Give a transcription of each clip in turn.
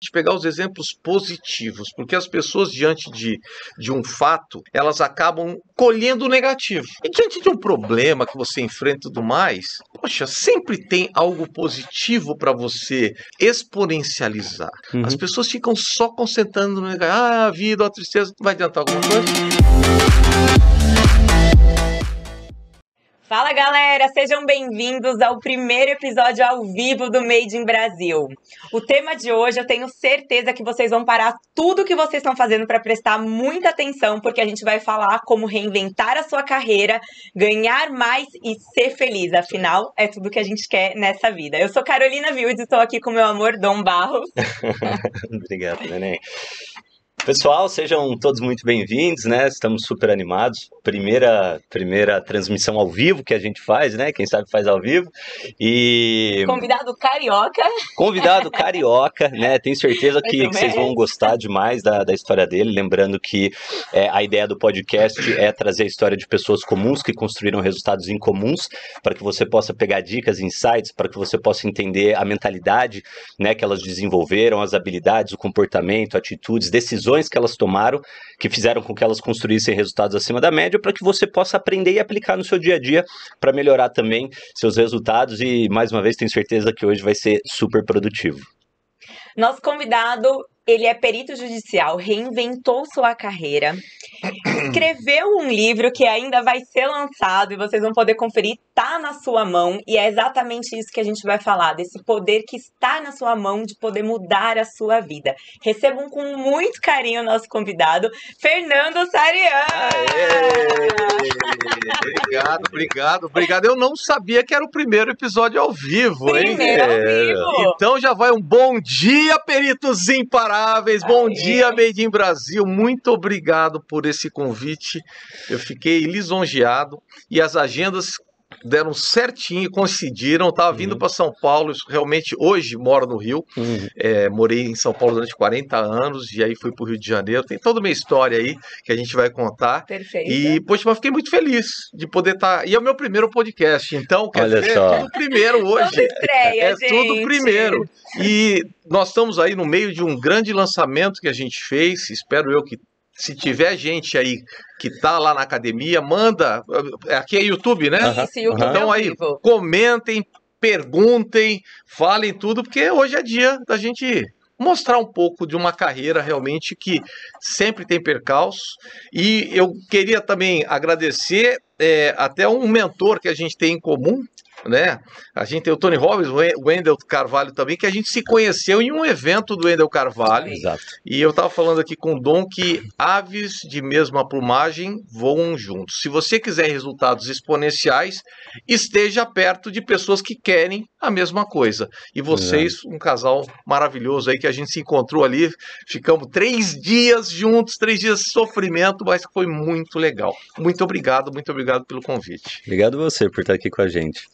de pegar os exemplos positivos, porque as pessoas, diante de, de um fato, elas acabam colhendo o negativo. E diante de um problema que você enfrenta e tudo mais, poxa, sempre tem algo positivo para você exponencializar. Uhum. As pessoas ficam só concentrando no negativo. Ah, a vida, a tristeza, vai adiantar alguma coisa? Fala galera, sejam bem-vindos ao primeiro episódio ao vivo do Made in Brasil. O tema de hoje eu tenho certeza que vocês vão parar tudo o que vocês estão fazendo para prestar muita atenção, porque a gente vai falar como reinventar a sua carreira, ganhar mais e ser feliz. Afinal, é tudo que a gente quer nessa vida. Eu sou Carolina Vildes, estou aqui com meu amor Dom Barros. Obrigado, Neném. Pessoal, sejam todos muito bem-vindos, né? Estamos super animados. Primeira, primeira transmissão ao vivo que a gente faz, né? Quem sabe faz ao vivo. E convidado carioca. Convidado carioca, né? Tenho certeza que, que vocês vão gostar demais da, da história dele. Lembrando que é, a ideia do podcast é trazer a história de pessoas comuns que construíram resultados incomuns, para que você possa pegar dicas, insights, para que você possa entender a mentalidade, né? Que elas desenvolveram, as habilidades, o comportamento, atitudes, decisões decisões que elas tomaram, que fizeram com que elas construíssem resultados acima da média, para que você possa aprender e aplicar no seu dia a dia para melhorar também seus resultados. E mais uma vez, tenho certeza que hoje vai ser super produtivo. Nosso convidado ele é perito judicial, reinventou sua carreira, escreveu um livro que ainda vai ser lançado e vocês vão poder conferir, tá na sua mão, e é exatamente isso que a gente vai falar, desse poder que está na sua mão de poder mudar a sua vida. Recebam com muito carinho o nosso convidado, Fernando Sarian. Obrigado, obrigado, obrigado. Eu não sabia que era o primeiro episódio ao vivo, hein? Primeiro ao vivo. Então já vai um bom dia, peritos imparáveis bom Aê. dia, Made in Brasil. Muito obrigado por esse convite. Eu fiquei lisonjeado e as agendas deram certinho e coincidiram. Estava vindo uhum. para São Paulo, realmente hoje moro no Rio. Uhum. É, morei em São Paulo durante 40 anos e aí fui para o Rio de Janeiro. Tem toda uma história aí que a gente vai contar. Perfeito. E, poxa, mas fiquei muito feliz de poder estar. Tá... E é o meu primeiro podcast, então, quer Olha dizer, é só. é tudo primeiro hoje. estreia, é gente. tudo primeiro. E nós estamos aí no meio de um grande lançamento que a gente fez. Espero eu que se tiver gente aí que tá lá na academia, manda. Aqui é YouTube, né? Uhum. YouTube. Uhum. Então é aí, comentem, perguntem, falem tudo, porque hoje é dia da gente mostrar um pouco de uma carreira realmente que sempre tem percalços. E eu queria também agradecer é, até um mentor que a gente tem em comum, né? A gente tem o Tony Robbins, o Wendel Carvalho também, que a gente se conheceu em um evento do Wendel Carvalho. Exato. E eu estava falando aqui com o Dom que aves de mesma plumagem voam juntos. Se você quiser resultados exponenciais, esteja perto de pessoas que querem a mesma coisa. E vocês, Exato. um casal maravilhoso aí que a gente se encontrou ali, ficamos três dias juntos, três dias de sofrimento, mas foi muito legal. Muito obrigado, muito obrigado pelo convite. Obrigado você por estar aqui com a gente.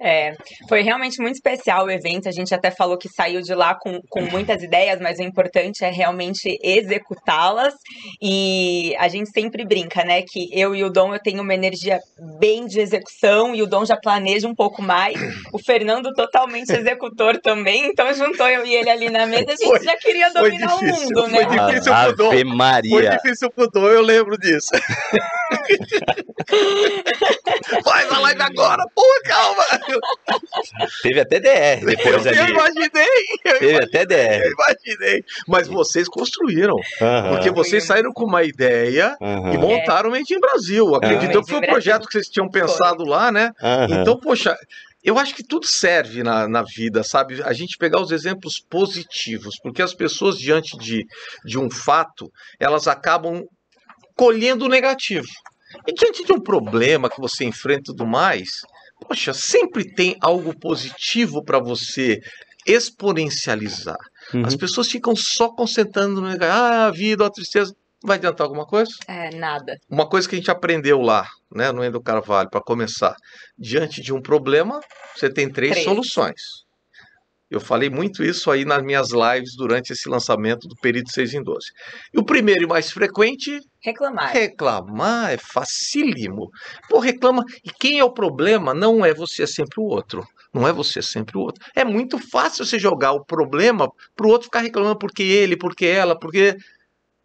É, foi realmente muito especial o evento. A gente até falou que saiu de lá com, com muitas ideias, mas o importante é realmente executá-las. E a gente sempre brinca, né? Que eu e o Dom eu tenho uma energia bem de execução e o Dom já planeja um pouco mais. O Fernando totalmente executor também. Então juntou eu e ele ali na mesa. A gente foi, já queria dominar difícil, o mundo, né? Foi difícil pro Dom. Ave Maria. Foi difícil pro Dom, eu lembro disso. Faz a live agora, pô, calma mano. Teve até DR depois eu, ali. Eu imaginei. Eu Teve imaginei, até DR. Eu imaginei. Mas vocês construíram. Porque vocês saíram com uma ideia e montaram o Made in Brasil. Acredito que foi o projeto que vocês tinham pensado lá, né? Então, poxa, eu acho que tudo serve na, na, vida, sabe? A gente pegar os exemplos positivos, porque as pessoas, diante de, de um fato, elas acabam colhendo o negativo. E diante de um problema que você enfrenta e tudo mais, Poxa, sempre tem algo positivo para você exponencializar. Uhum. As pessoas ficam só concentrando no negócio. Ah, a vida, a tristeza. Vai adiantar alguma coisa? É, nada. Uma coisa que a gente aprendeu lá, né, no Endo Carvalho, para começar. Diante de um problema, você tem três. três. soluções eu falei muito isso aí nas minhas lives durante esse lançamento do Perito 6 em 12. E o primeiro e mais frequente? Reclamar. Reclamar é facílimo. Pô, reclama. E quem é o problema não é você, é sempre o outro. Não é você, é sempre o outro. É muito fácil você jogar o problema pro outro ficar reclamando porque ele, porque ela, porque.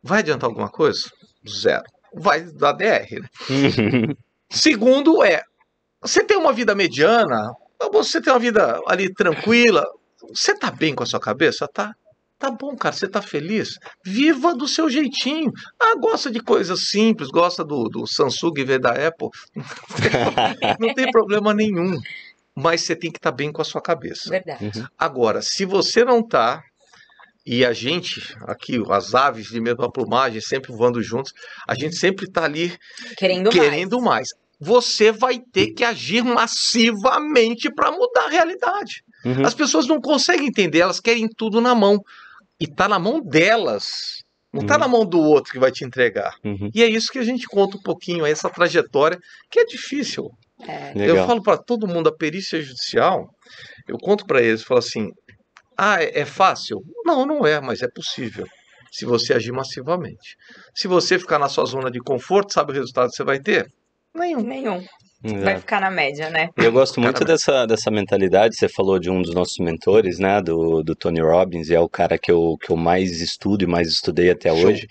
Vai adiantar alguma coisa? Zero. Vai dar DR, né? Segundo é, você tem uma vida mediana, você tem uma vida ali tranquila, você tá bem com a sua cabeça? Tá. Tá bom, cara, você tá feliz? Viva do seu jeitinho. Ah, gosta de coisas simples, gosta do, do Samsung e da Apple. Não tem problema nenhum. Mas você tem que estar tá bem com a sua cabeça. Verdade. Uhum. Agora, se você não tá, e a gente, aqui, as aves de mesma plumagem, sempre voando juntos, a gente sempre tá ali querendo, querendo mais. mais você vai ter hum. que agir massivamente para mudar a realidade. Uhum. As pessoas não conseguem entender, elas querem tudo na mão. E tá na mão delas. Não está uhum. na mão do outro que vai te entregar. Uhum. E é isso que a gente conta um pouquinho, é essa trajetória, que é difícil. É. Eu falo para todo mundo, a perícia judicial, eu conto para eles, falo assim, ah, é, é fácil? Não, não é, mas é possível se você agir massivamente. Se você ficar na sua zona de conforto, sabe o resultado que você vai ter? Nenhum. Nenhum. Exato. Vai ficar na média, né? E eu gosto muito dessa, dessa mentalidade. Você falou de um dos nossos mentores, né? Do, do Tony Robbins, e é o cara que eu, que eu mais estudo e mais estudei até Show. hoje.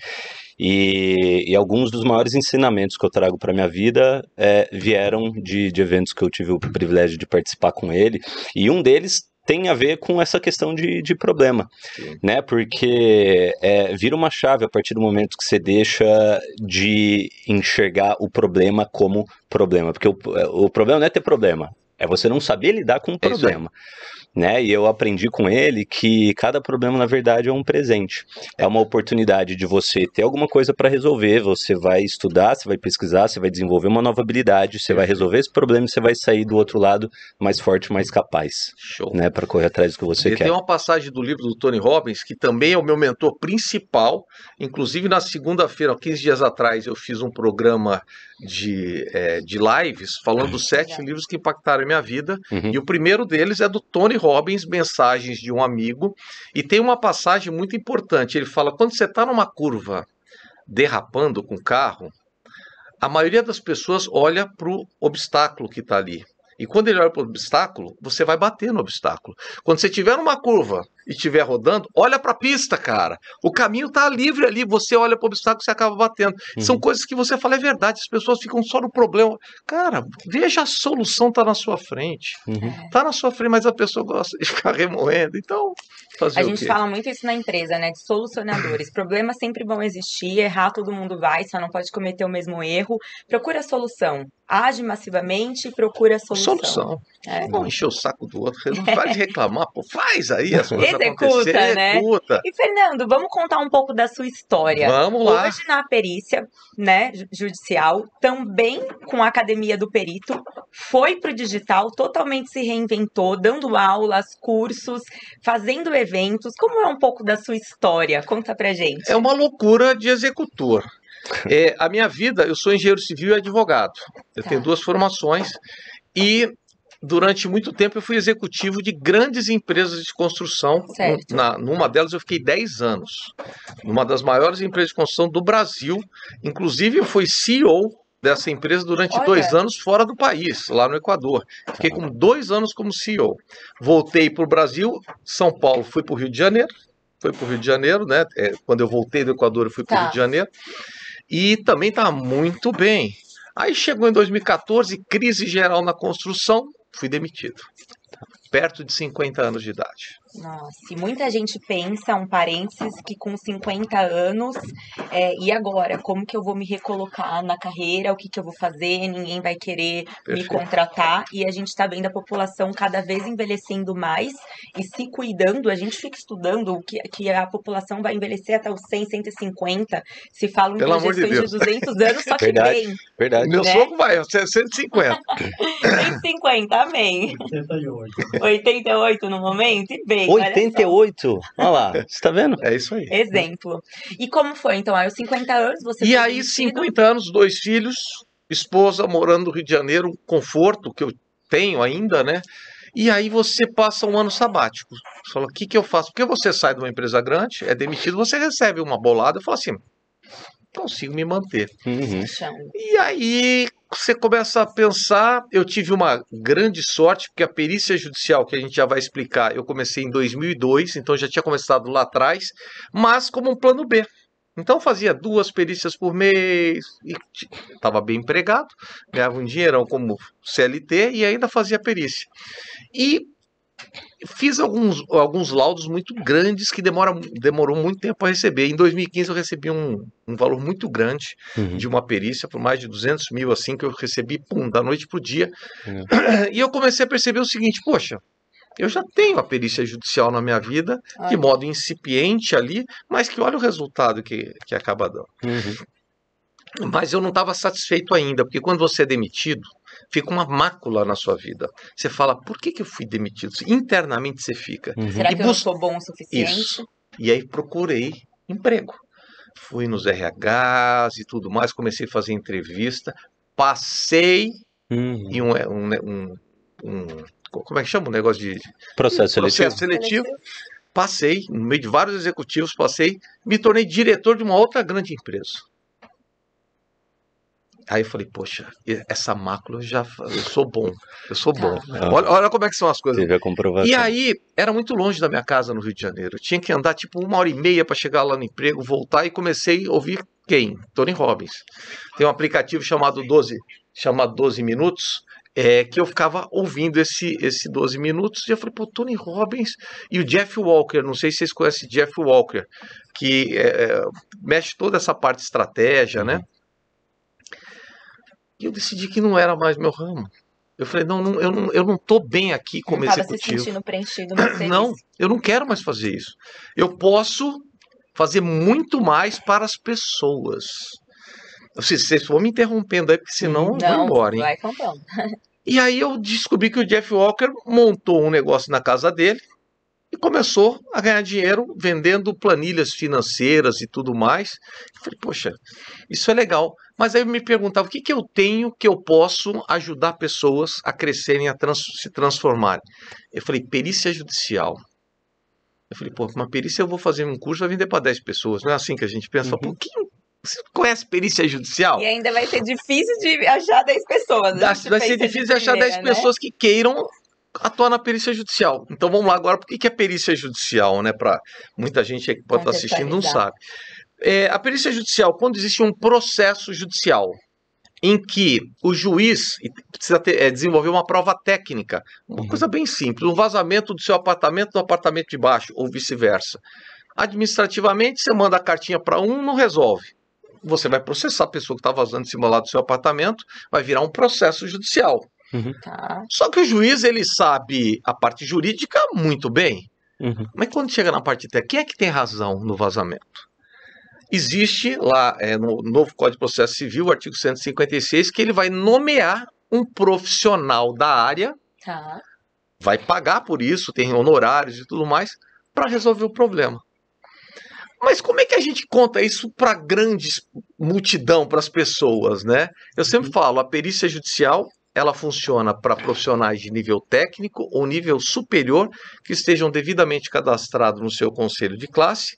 E, e, alguns dos maiores ensinamentos que eu trago para minha vida é, vieram de, de eventos que eu tive o privilégio de participar com ele. E um deles tem a ver com essa questão de, de problema, Sim. né? Porque é, vira uma chave a partir do momento que você deixa de enxergar o problema como problema, porque o, é, o problema não é ter problema, é você não saber lidar com o um é problema. É né? E eu aprendi com ele que cada problema, na verdade, é um presente. É uma oportunidade de você ter alguma coisa para resolver. Você vai estudar, você vai pesquisar, você vai desenvolver uma nova habilidade, você vai resolver esse problema e você vai sair do outro lado mais forte, mais capaz. Show. Né? Para correr atrás do que você e quer. Tem uma passagem do livro do Tony Robbins, que também é o meu mentor principal. Inclusive, na segunda-feira, 15 dias atrás, eu fiz um programa de, é, de lives falando dos sete livros que impactaram a minha vida. Uhum. E o primeiro deles é do Tony Robbins, Mensagens de um Amigo. E tem uma passagem muito importante. Ele fala: quando você está numa curva derrapando com o carro, a maioria das pessoas olha para o obstáculo que está ali. E quando ele olha para o obstáculo, você vai bater no obstáculo. Quando você estiver numa curva e estiver rodando, olha para a pista, cara. O caminho está livre ali, você olha para o obstáculo e você acaba batendo. Uhum. São coisas que você fala é verdade, as pessoas ficam só no problema. Cara, veja a solução tá na sua frente. Uhum. É. Tá na sua frente, mas a pessoa gosta de ficar remoendo. Então, fazer A gente fala muito isso na empresa, né, de solucionadores. Problemas sempre vão existir, errar todo mundo vai, só não pode cometer o mesmo erro. Procura a solução. Age massivamente, e procura a solução solução. É. Não encher o saco do outro, não vai é. reclamar, pô, faz aí as coisas Executa, né? Executa. E Fernando, vamos contar um pouco da sua história. Vamos lá. Hoje na perícia, né, judicial, também com a Academia do Perito, foi pro digital, totalmente se reinventou, dando aulas, cursos, fazendo eventos. Como é um pouco da sua história? Conta pra gente. É uma loucura de executor. É, a minha vida, eu sou engenheiro civil e advogado. Eu tá. tenho duas formações e durante muito tempo eu fui executivo de grandes empresas de construção. Certo. Na, numa delas eu fiquei 10 anos. Numa das maiores empresas de construção do Brasil. Inclusive eu fui CEO dessa empresa durante Olha. dois anos fora do país, lá no Equador. Fiquei com dois anos como CEO. Voltei para o Brasil, São Paulo, fui para o Rio de Janeiro. Foi para o Rio de Janeiro, né? É, quando eu voltei do Equador, eu fui para o tá. Rio de Janeiro. E também está muito bem. Aí chegou em 2014, crise geral na construção, fui demitido. Perto de 50 anos de idade. Nossa, e muita gente pensa, um parênteses, que com 50 anos, é, e agora? Como que eu vou me recolocar na carreira? O que, que eu vou fazer? Ninguém vai querer Perfeito. me contratar. E a gente está vendo a população cada vez envelhecendo mais e se cuidando. A gente fica estudando que, que a população vai envelhecer até os 100, 150. Se falam em projeções de, Deus. de 200 anos, só que verdade, bem. Verdade. Né? Meu né? sogro vai, 150. 150, amém. 88. 88 no momento, e bem amigo. 88? Olha, olha lá, você tá vendo? É isso aí. Né? Exemplo. E como foi, então? os 50 anos você. E aí, 50 anos, dois filhos, esposa morando no Rio de Janeiro, um conforto que eu tenho ainda, né? E aí você passa um ano sabático. Você fala, o que, que eu faço? Porque você sai de uma empresa grande, é demitido, você recebe uma bolada e fala assim, consigo me manter. Uhum. E aí você começa a pensar, eu tive uma grande sorte, porque a perícia judicial, que a gente já vai explicar, eu comecei em 2002, então já tinha começado lá atrás, mas como um plano B. Então fazia duas perícias por mês, estava bem empregado, ganhava um dinheirão como CLT e ainda fazia perícia. E fiz alguns, alguns laudos muito grandes que demora, demorou muito tempo a receber. Em 2015 eu recebi um, um valor muito grande uhum. de uma perícia por mais de 200 mil, assim, que eu recebi pum, da noite para o dia. Uhum. E eu comecei a perceber o seguinte, poxa, eu já tenho a perícia judicial na minha vida, de modo incipiente ali, mas que olha o resultado que, que acaba dando. Uhum. Mas eu não estava satisfeito ainda, porque quando você é demitido, fica uma mácula na sua vida. Você fala, por que, que eu fui demitido? Internamente você fica. Uhum. Será e que eu sou bom o suficiente? Isso. E aí procurei emprego. Fui nos RHs e tudo mais, comecei a fazer entrevista, passei uhum. em um, é, um, né, um, um, Como é que chama o negócio de. Processo seletivo. Processo seletivo. Passei, no meio de vários executivos, passei, me tornei diretor de uma outra grande empresa. Aí eu falei, poxa, essa mácula eu já eu sou bom, eu sou bom. Ah, olha, olha, como é que são as coisas. Teve a comprovação. E aí, era muito longe da minha casa no Rio de Janeiro. Eu tinha que andar tipo uma hora e meia para chegar lá no emprego, voltar e comecei a ouvir quem? Tony Robbins. Tem um aplicativo chamado 12, chamado 12 Minutos, é, que eu ficava ouvindo esse, esse 12 minutos e eu falei, pô, Tony Robbins e o Jeff Walker, não sei se vocês conhecem Jeff Walker, que é, é mexe toda essa parte de estratégia, né? uhum. né? E eu decidi que não era mais meu ramo. Eu falei, não, não, eu, não eu não tô bem aqui como não executivo. Se preenchido, não, eu não quero mais fazer isso. Eu posso fazer muito mais para as pessoas. Vocês, vão me interrompendo aí, porque senão não, eu vou embora. Hein? Vai E aí eu descobri que o Jeff Walker montou um negócio na casa dele, e começou a ganhar dinheiro vendendo planilhas financeiras e tudo mais. Eu falei, poxa, isso é legal. Mas aí eu me perguntava o que, que eu tenho que eu posso ajudar pessoas a crescerem, a trans se transformarem. Eu falei, perícia judicial. Eu falei, pô, uma perícia eu vou fazer um curso, vai vender para 10 pessoas. Não é assim que a gente pensa, uhum. pô, quem, você conhece perícia judicial? E ainda vai ser difícil de achar 10 pessoas. Né? Vai ser difícil de achar 10 né? pessoas que queiram atuar na perícia judicial. Então vamos lá agora, por que, que é perícia judicial, né? Para muita gente que pode estar tá assistindo não sabe. É, a perícia judicial, quando existe um processo judicial em que o juiz precisa ter, é, desenvolver uma prova técnica, uma uhum. coisa bem simples, um vazamento do seu apartamento no apartamento de baixo, ou vice-versa. Administrativamente, você manda a cartinha para um, não resolve. Você vai processar a pessoa que está vazando em cima lá do seu apartamento, vai virar um processo judicial. Uhum. Tá. Só que o juiz ele sabe a parte jurídica muito bem. Uhum. Mas quando chega na parte técnica, quem é que tem razão no vazamento? Existe lá é, no novo Código de Processo Civil, artigo 156, que ele vai nomear um profissional da área, tá. vai pagar por isso, tem honorários e tudo mais, para resolver o problema. Mas como é que a gente conta isso para grandes multidão, para as pessoas, né? Eu sempre uhum. falo, a perícia judicial ela funciona para profissionais de nível técnico ou nível superior que estejam devidamente cadastrados no seu conselho de classe,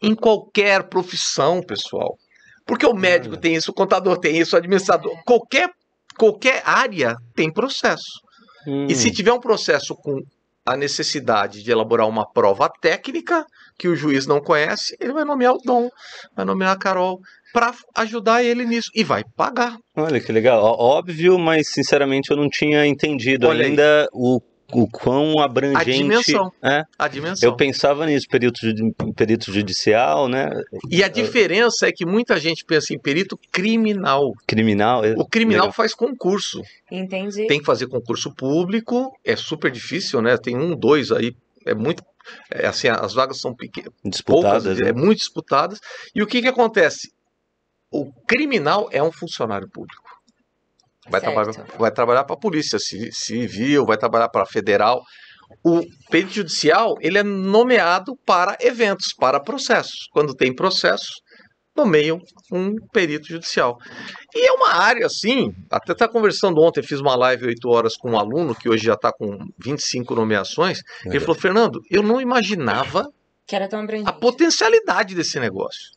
em qualquer profissão, pessoal. Porque o médico tem isso, o contador tem isso, o administrador, qualquer, qualquer área tem processo. Hum. E se hum. tiver um processo com a necessidade de elaborar uma prova técnica que o juiz não conhece, ele vai nomear o Dom, vai nomear a Carol, para ajudar ele nisso. E vai pagar. Olha que legal. Óbvio, mas sinceramente eu não tinha entendido Olha ainda aí. o o quão abrangente a dimensão. É. A dimensão. Eu pensava nisso, perito, perito judicial, né? E a diferença é que muita gente pensa em perito criminal. Criminal? É o criminal Legal. faz concurso. Entendi. Tem que fazer concurso público, é super difícil, né? Tem um, dois aí, é muito é assim, as vagas são pequenas, disputadas, poucas, né? é muito disputadas. E o que que acontece? o criminal é um funcionário público. Vai, certo. trabalhar, trabalhar para a polícia civil, vai trabalhar para a federal. O perito judicial ele é nomeado para eventos, para processos. Quando tem processo, nomeiam um perito judicial. E é uma área assim, até estava tá conversando ontem, fiz uma live 8 horas com um aluno que hoje já está com 25 nomeações. É. Ele falou: "Fernando, eu não imaginava que era tão a potencialidade desse negócio".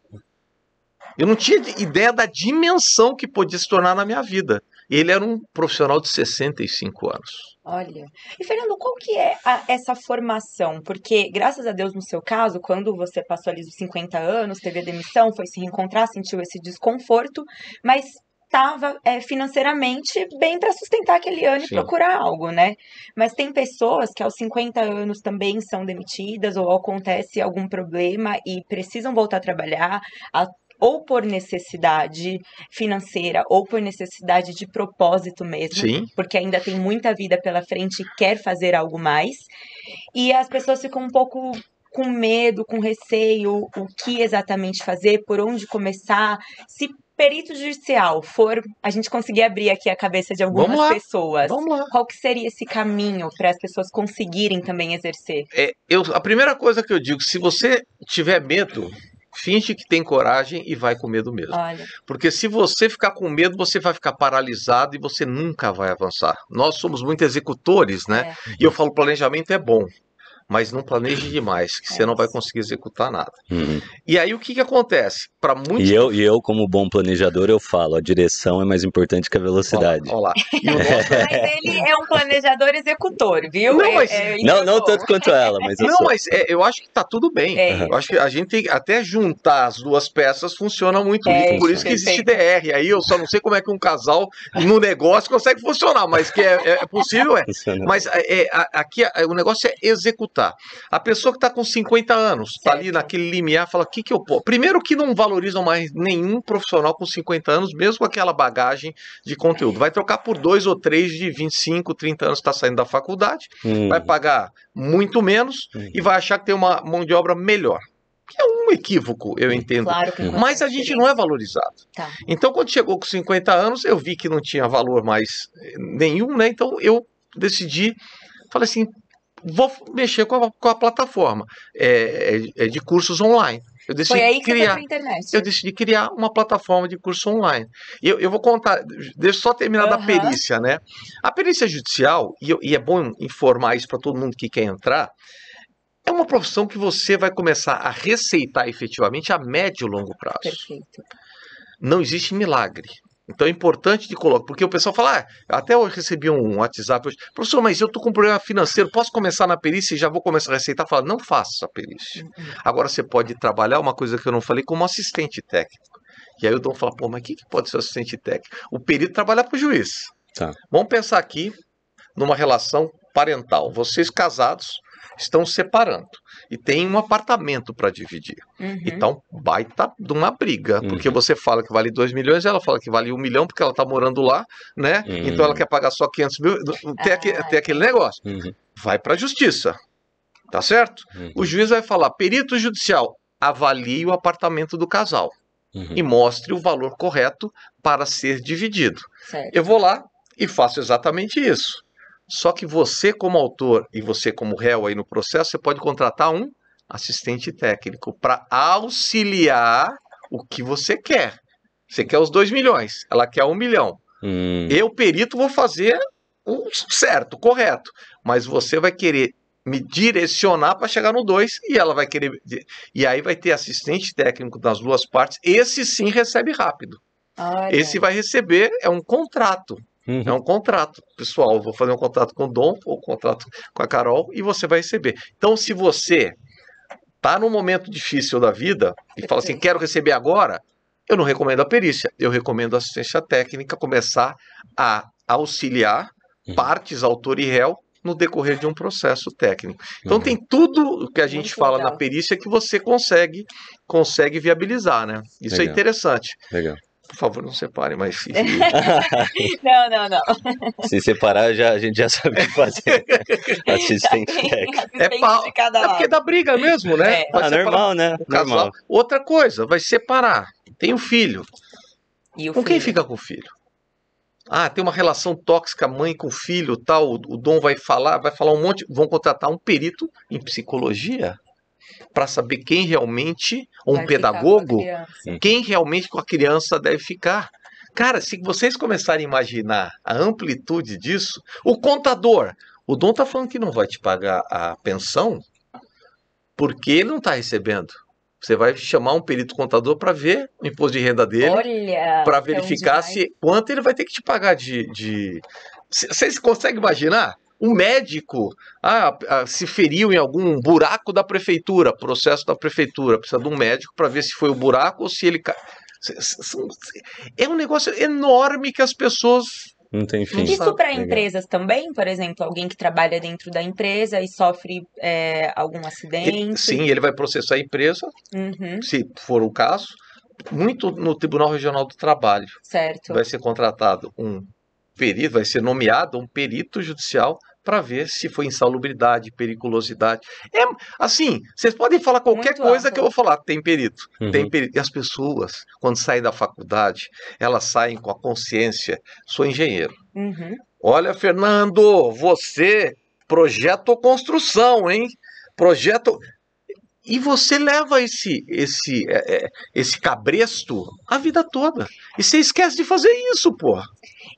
Eu não tinha ideia da dimensão que podia se tornar na minha vida. Ele era um profissional de 65 anos. Olha. E Fernando, qual que é a, essa formação? Porque, graças a Deus, no seu caso, quando você passou ali dos 50 anos, teve a demissão, foi se reencontrar, sentiu esse desconforto, mas estava é, financeiramente bem para sustentar aquele ano Sim. e procurar algo, né? Mas tem pessoas que aos 50 anos também são demitidas ou acontece algum problema e precisam voltar a trabalhar, a ou por necessidade financeira, ou por necessidade de propósito mesmo, Sim. porque ainda tem muita vida pela frente e quer fazer algo mais. E as pessoas ficam um pouco com medo, com receio, o que exatamente fazer, por onde começar, se perito judicial for a gente conseguir abrir aqui a cabeça de algumas vamos lá, pessoas, vamos lá. qual que seria esse caminho para as pessoas conseguirem também exercer? É, eu, a primeira coisa que eu digo, se você tiver medo, Finge que tem coragem e vai com medo mesmo. Olha. Porque se você ficar com medo, você vai ficar paralisado e você nunca vai avançar. Nós somos muito executores, né? É. E eu falo, planejamento é bom mas não planeje demais, que você não vai conseguir executar nada. Uhum. E aí o que, que acontece? Para muitos... E eu, e eu, como bom planejador, eu falo, a direção é mais importante que a velocidade. olá Nosso... mas ele é um planejador executor, viu? Não, é, mas... é, é, não, não, tanto quanto ela, mas eu Não, sou. mas é, eu acho que tá tudo bem. É. Eu acho que a gente tem, até juntar as duas peças funciona muito bem, é, por isso que existe DR. Aí eu só não sei como é que um casal no negócio consegue funcionar, mas que é, possível é. Mas aqui o negócio é executar voltar. A pessoa que está com 50 anos, está ali naquele limiar, fala: o que, que eu posso? Primeiro, que não valorizam mais nenhum profissional com 50 anos, mesmo com aquela bagagem de conteúdo. Vai trocar por dois ou três de 25, 30 anos que está saindo da faculdade, hum. vai pagar muito menos hum. e vai achar que tem uma mão de obra melhor é um equívoco, eu hum. entendo. Claro que não. Mas a gente não é valorizado. Tá. Então, quando chegou com 50 anos, eu vi que não tinha valor mais eh, nenhum, né? Então, eu decidi, falei assim, vou mexer com a, com a plataforma é, é, é de cursos online. Eu decidi criar, Eu decidi criar uma plataforma de curso online. Eu, eu vou contar, deixa só terminar uhum. da perícia, né? A perícia judicial, e, e é bom informar isso para todo mundo que quer entrar, é uma profissão que você vai começar a receitar efetivamente a médio e longo prazo. Perfeito. Não existe milagre. Então é importante de colocar, porque o pessoal fala, ah, até eu recebi um WhatsApp hoje, professor, mas eu estou com um problema financeiro, posso começar na perícia e já vou começar a receitar? Fala, não faça a perícia. Hum, hum. Agora você pode trabalhar uma coisa que eu não falei como assistente técnico. E aí o Dom fala, pô, mas o que pode ser assistente técnico? O perito trabalha para o juiz. Tá. Vamos pensar aqui numa relação parental. Vocês casados estão separando e tem um apartamento para dividir. Uhum. Então, baita de uma briga, uhum. porque você fala que vale 2 milhões, ela fala que vale 1 um milhão porque ela está morando lá, né? Uhum. Então ela uhum. quer pagar só 500 mil, tem, aquele, ah, tem aquele negócio. Uhum. Vai para a justiça, tá certo? Uhum. O juiz vai falar, perito judicial, avalie o apartamento do casal. E mostre o valor correto para ser dividido. Certo. Eu vou lá e faço exatamente isso. Só que você, como autor e você, como réu aí no processo, você pode contratar um assistente técnico para auxiliar o que você quer. Você quer os 2 milhões, ela quer um milhão. Hum. Eu, perito, vou fazer o certo, correto. Mas você vai querer me direcionar para chegar no 2 e ela vai querer. E aí vai ter assistente técnico das duas partes. Esse sim recebe rápido. Olha. Esse vai receber, é um contrato. Uhum. É um contrato, pessoal. Vou fazer um contrato com o Dom ou um contrato com a Carol e você vai receber. Então, se você está num momento difícil da vida e fala assim, quero receber agora, eu não recomendo a perícia. Eu recomendo a assistência técnica começar a auxiliar uhum. partes, autor e réu no decorrer de um processo técnico. Então uhum. tem tudo o que a gente Muito fala legal. na perícia que você consegue consegue viabilizar, né? Isso é legal. é interessante. Legal por favor, não separem, mais filho não, não, não. Se separar, já, a gente já sabe fazer. assistente tá técnico. Tá tá é, pa... é porque dá briga mesmo, né? É. Ah, normal, né? Normal. Outra coisa, vai separar. Tem um filho. E o com filho? quem fica com o filho? Ah, tem uma relação tóxica mãe com filho, tal. O Dom vai falar, vai falar um monte. Vão contratar um perito em psicologia para saber quem realmente, um pedagogo, quem realmente com a criança deve ficar. Cara, se vocês começarem a imaginar a amplitude disso, o contador, o dono está falando que não vai te pagar a pensão porque ele não está recebendo. Você vai chamar um perito contador para ver o imposto de renda dele, para é verificar se quanto ele vai ter que te pagar de. Vocês conseguem imaginar? Um médico ah, ah, se feriu em algum buraco da prefeitura, processo da prefeitura, precisa de um médico para ver se foi o buraco ou se ele. É um negócio enorme que as pessoas não tem fim. Isso para empresas também, por exemplo, alguém que trabalha dentro da empresa e sofre é, algum acidente. sim, ele vai processar a empresa, uhum. se for o caso, muito no Tribunal Regional do Trabalho. Certo. Vai ser contratado um perito, vai ser nomeado um perito judicial para ver se foi insalubridade, periculosidade. É assim, vocês podem falar qualquer Muito coisa alto. que eu vou falar, tem perito, uhum. tem perito. E as pessoas, quando saem da faculdade, elas saem com a consciência, sou engenheiro. Uhum. Olha, Fernando, você projeto ou construção, hein? Projeto e você leva esse esse é, é, esse cabresto a vida toda. E você esquece de fazer isso, porra.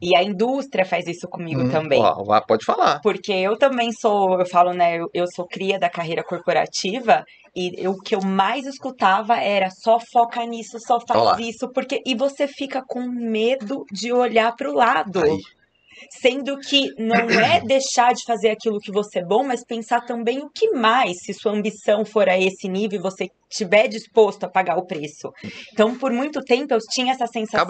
E a indústria faz isso comigo hum, também. Ó, pode falar. Porque eu também sou, eu falo, né, eu, eu sou cria da carreira corporativa e o que eu mais escutava era só foca nisso, só faz Olá. isso, porque e você fica com medo de olhar para o lado. Aí. Sendo que não é deixar de fazer aquilo que você é bom, mas pensar também o que mais, se sua ambição for a esse nível e você estiver disposto a pagar o preço. Hum. Então, por muito tempo eu tinha essa sensação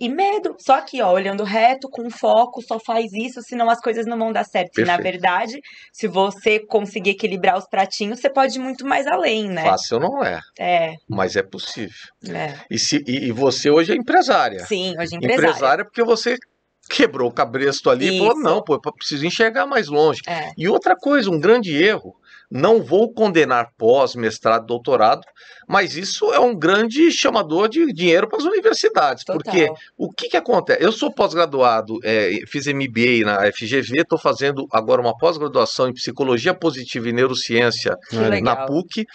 e medo. Só que, ó, olhando reto, com foco, só faz isso, senão as coisas não vão dar certo. Perfeito. E, na verdade, se você conseguir equilibrar os pratinhos, você pode ir muito mais além, né? Fácil não é. É. Mas é possível. É. E, se, e, e você hoje é empresária. Sim, hoje é empresária. Empresária porque você quebrou o cabresto ali isso. e falou, não, pô, eu preciso enxergar mais longe. É. E outra coisa, um grande erro não vou condenar pós-mestrado, doutorado, mas isso é um grande chamador de dinheiro para as universidades, Total. porque o que, que acontece? Eu sou pós-graduado, é, fiz MBA na FGV, estou fazendo agora uma pós-graduação em psicologia positiva e neurociência na PUC.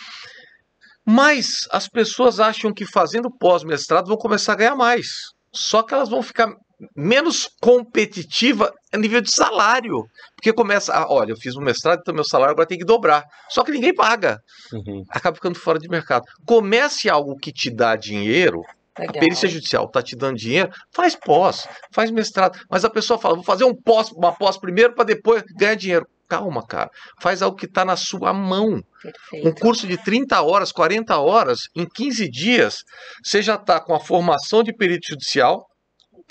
Mas as pessoas acham que fazendo pós-mestrado vão começar a ganhar mais. Só que elas vão ficar menos competitiva a nível de salário. Porque começa, a, ah, olha, eu fiz um mestrado, então meu salário agora tem que dobrar. Só que ninguém paga. Uhum. Acaba ficando fora de mercado. Comece algo que te dá dinheiro. Legal. A perícia judicial está te dando dinheiro, faz pós, faz mestrado. Mas a pessoa fala, vou fazer um pós, uma pós primeiro para depois ganhar dinheiro. Calma, cara. Faz algo que está na sua mão. Perfeito. Um curso de 30 horas, 40 horas, em 15 dias, você já está com a formação de perito judicial,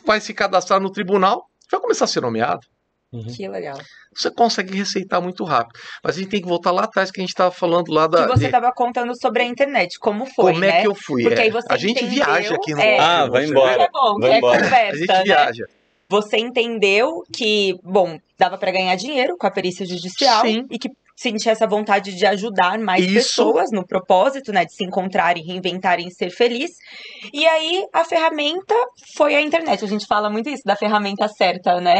vai se cadastrar no tribunal, vai começar a ser nomeado. Uhum. Que legal. Você consegue receitar muito rápido. Mas a gente tem que voltar lá atrás que a gente estava falando lá da. Que você estava contando sobre a internet, como foi. Como é né? é que eu fui? Porque é. aí você a gente entendeu... viaja aqui no. É. Ah, vai embora. É bom, vai é embora. Conversa, a gente né? viaja. Você entendeu que, bom, dava para ganhar dinheiro com a perícia judicial Sim. e que sentir essa vontade de ajudar mais Isso. pessoas no propósito, né, de se encontrarem, reinventarem, ser feliz. E aí a ferramenta foi a internet. A gente fala muito isso da ferramenta certa, né?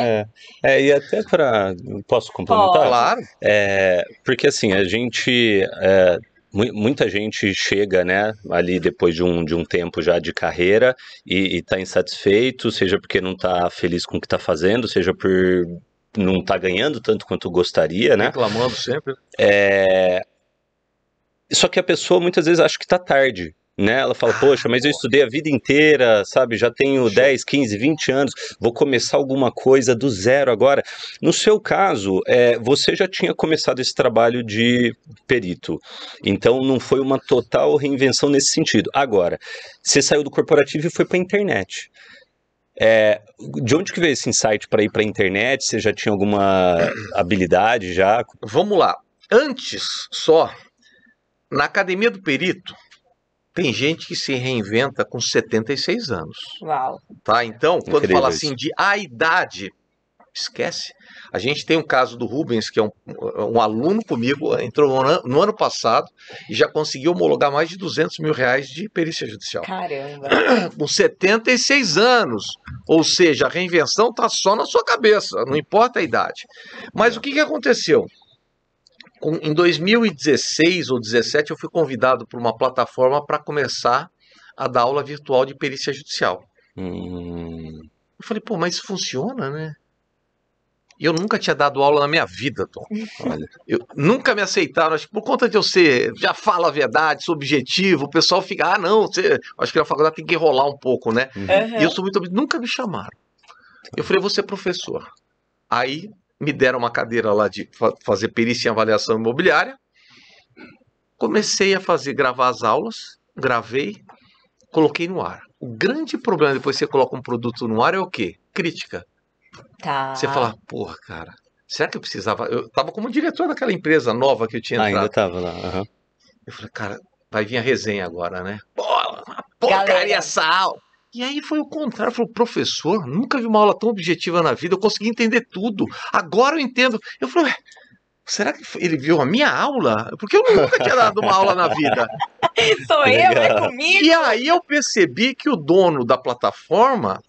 É, é e até para posso complementar? Claro. É, porque assim a gente é, muita gente chega, né, ali depois de um, de um tempo já de carreira e está insatisfeito, seja porque não está feliz com o que está fazendo, seja por não está ganhando tanto quanto gostaria, né? Reclamando sempre. Né? É... Só que a pessoa muitas vezes acha que está tarde. Né? Ela fala, ah, poxa, mas eu estudei a vida inteira, sabe? Já tenho 10, 15, 20 anos, vou começar alguma coisa do zero agora. No seu caso, é, você já tinha começado esse trabalho de perito, então não foi uma total reinvenção nesse sentido. Agora, você saiu do corporativo e foi para a internet. É, de onde que veio esse insight para ir para a internet? Você já tinha alguma habilidade já? Vamos lá. Antes só, na academia do perito, tem gente que se reinventa com 76 anos. Uau. Tá? Então, quando Incrível fala assim isso. de a idade Esquece. A gente tem um caso do Rubens, que é um, um aluno comigo, entrou no, no ano passado e já conseguiu homologar mais de 200 mil reais de perícia judicial. Caramba! Com 76 anos. Ou seja, a reinvenção está só na sua cabeça, não importa a idade. Mas o que, que aconteceu? Com, em 2016 ou 2017, eu fui convidado para uma plataforma para começar a dar aula virtual de perícia judicial. Hum. Eu falei, pô, mas funciona, né? Eu nunca tinha dado aula na minha vida, Tom. Olha, eu, nunca me aceitaram. Acho que por conta de eu ser, já fala a verdade, sou objetivo, o pessoal fica, ah, não, você, acho que na faculdade tem que enrolar um pouco, né? Uhum. E eu sou muito. Nunca me chamaram. Eu falei, você é professor. Aí me deram uma cadeira lá de fazer perícia em avaliação imobiliária. Comecei a fazer, gravar as aulas, gravei, coloquei no ar. O grande problema depois que você coloca um produto no ar é o quê? Crítica. Tá. Você fala, porra, cara, será que eu precisava? Eu tava como diretor daquela empresa nova que eu tinha entrado. ah, ainda tava lá. Uhum. Eu falei, cara, vai vir a resenha agora, né? Bola, uma porcaria sal. E aí foi o contrário, falou, professor, nunca vi uma aula tão objetiva na vida, eu consegui entender tudo. Agora eu entendo. Eu falei, ué, será que ele viu a minha aula? Porque eu nunca tinha dado uma aula na vida. Sou eu, é comigo. E aí eu percebi que o dono da plataforma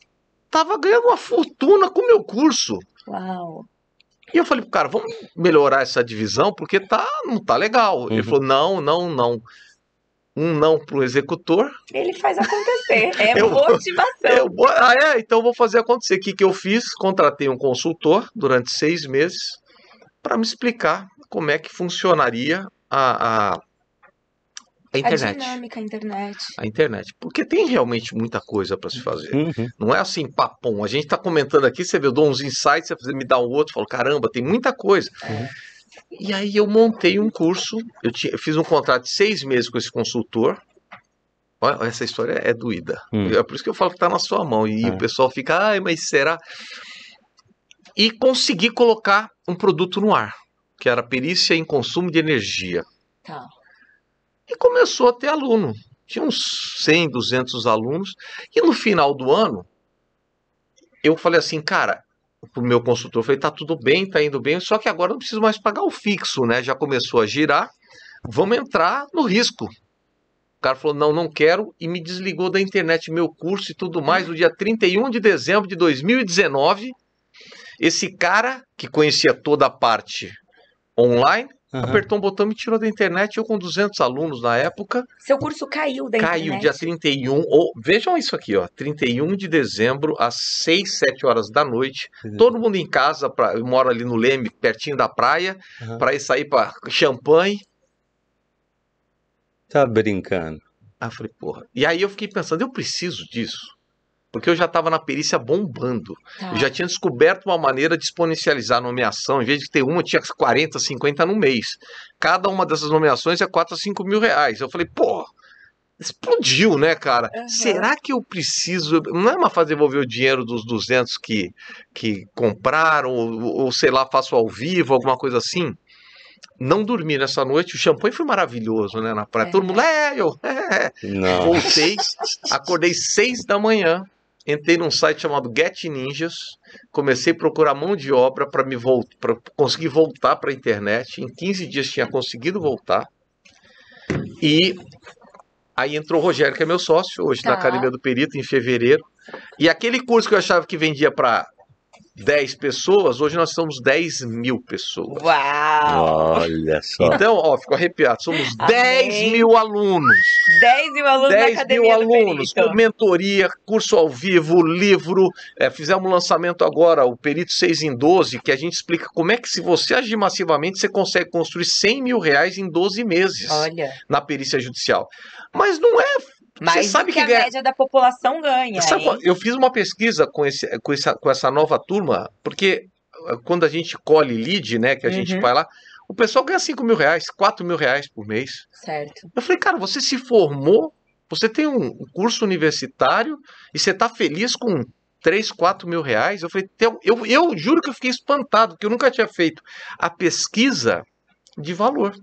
tava ganhando uma fortuna com o meu curso. Uau. E eu falei, cara, vamos melhorar essa divisão, porque tá, não tá legal. Uhum. Ele falou, não, não, não. Um não pro executor. Ele faz acontecer. É eu, motivação. Eu, ah, é, então vou fazer acontecer. O que, que eu fiz? Contratei um consultor durante seis meses para me explicar como é que funcionaria a, a a internet. A dinâmica, a internet. A internet. Porque tem realmente muita coisa para se fazer. Uhum. Não é assim, papão A gente está comentando aqui, você vê, eu dou uns insights, você me dá um outro, falo, caramba, tem muita coisa. Uhum. E aí eu montei um curso, eu, tinha, eu, fiz um contrato de seis meses com esse consultor. Olha, essa história é doída. Uhum. É por isso que eu falo que está na sua mão. E é. o pessoal fica, ai, mas será? E consegui colocar um produto no ar, que era perícia em consumo de energia. Tá e começou a ter aluno. Tinha uns 100, 200 alunos. E no final do ano, eu falei assim, cara, pro meu consultor, falei, tá tudo bem, tá indo bem, só que agora não preciso mais pagar o fixo, né? Já começou a girar, vamos entrar no risco. O cara falou, não, não quero, e me desligou da internet meu curso e tudo mais. No dia 31 de dezembro de 2019, esse cara, que conhecia toda a parte online, Uhum. Apertou um botão, me tirou da internet. Eu com 200 alunos na época. Seu curso caiu da caiu, internet. Caiu dia 31. Ou, vejam isso aqui, ó. 31 de dezembro, às 6, 7 horas da noite. Uhum. Todo mundo em casa. Pra, eu moro ali no Leme, pertinho da praia. Uhum. Para ir sair para champanhe. Tá brincando. Ah, falei, porra. E aí eu fiquei pensando, eu preciso disso porque eu já estava na perícia bombando. Tá. Eu já tinha descoberto uma maneira de exponencializar a nomeação. Em vez de ter uma, tinha 40, 50 no mês. Cada uma dessas nomeações é 4 a 5 mil reais. Eu falei, pô, explodiu, né, cara? Uhum. Será que eu preciso. Não é uma fazer devolver o dinheiro dos 200 que, que compraram, ou, ou sei lá, faço ao vivo, alguma coisa assim? não dormi nessa noite. O champanhe foi maravilhoso, né? Na praia. É. Todo mundo, é, é eu. É, é, é. Não. Voltei, acordei seis da manhã entrei num site chamado Get Ninjas, comecei a procurar mão de obra para me voltar, para conseguir voltar para a internet. Em 15 dias tinha conseguido voltar. E aí entrou o Rogério, que é meu sócio hoje tá. na Academia do Perito em fevereiro. E aquele curso que eu achava que vendia para 10 pessoas, hoje nós somos 10 mil pessoas. Uau! Olha só. Então, ó, fico arrepiado. Somos Amém. 10 mil alunos. 10 mil alunos 10 da mil alunos, com mentoria, curso ao vivo, livro. É, fizemos um lançamento agora, o Perito 6 em 12, que a gente explica como é que se você agir massivamente, você consegue construir 100 mil reais em 12 meses. Olha. Na perícia judicial. Mas não é mais Você sabe que, que a ganha... média da população ganha. Sabe, eu fiz uma pesquisa com, esse, com, essa, com essa nova turma, porque eh, quando a gente colhe lead, né, que a uhum. gente vai lá, o pessoal ganha 5 mil reais, 4 mil reais por mês. Certo. Eu falei, cara, você se formou, você tem um curso universitário e você está feliz com 3, 4 mil reais? Eu falei, eu, eu juro que eu fiquei espantado, porque eu nunca tinha feito a pesquisa de valor.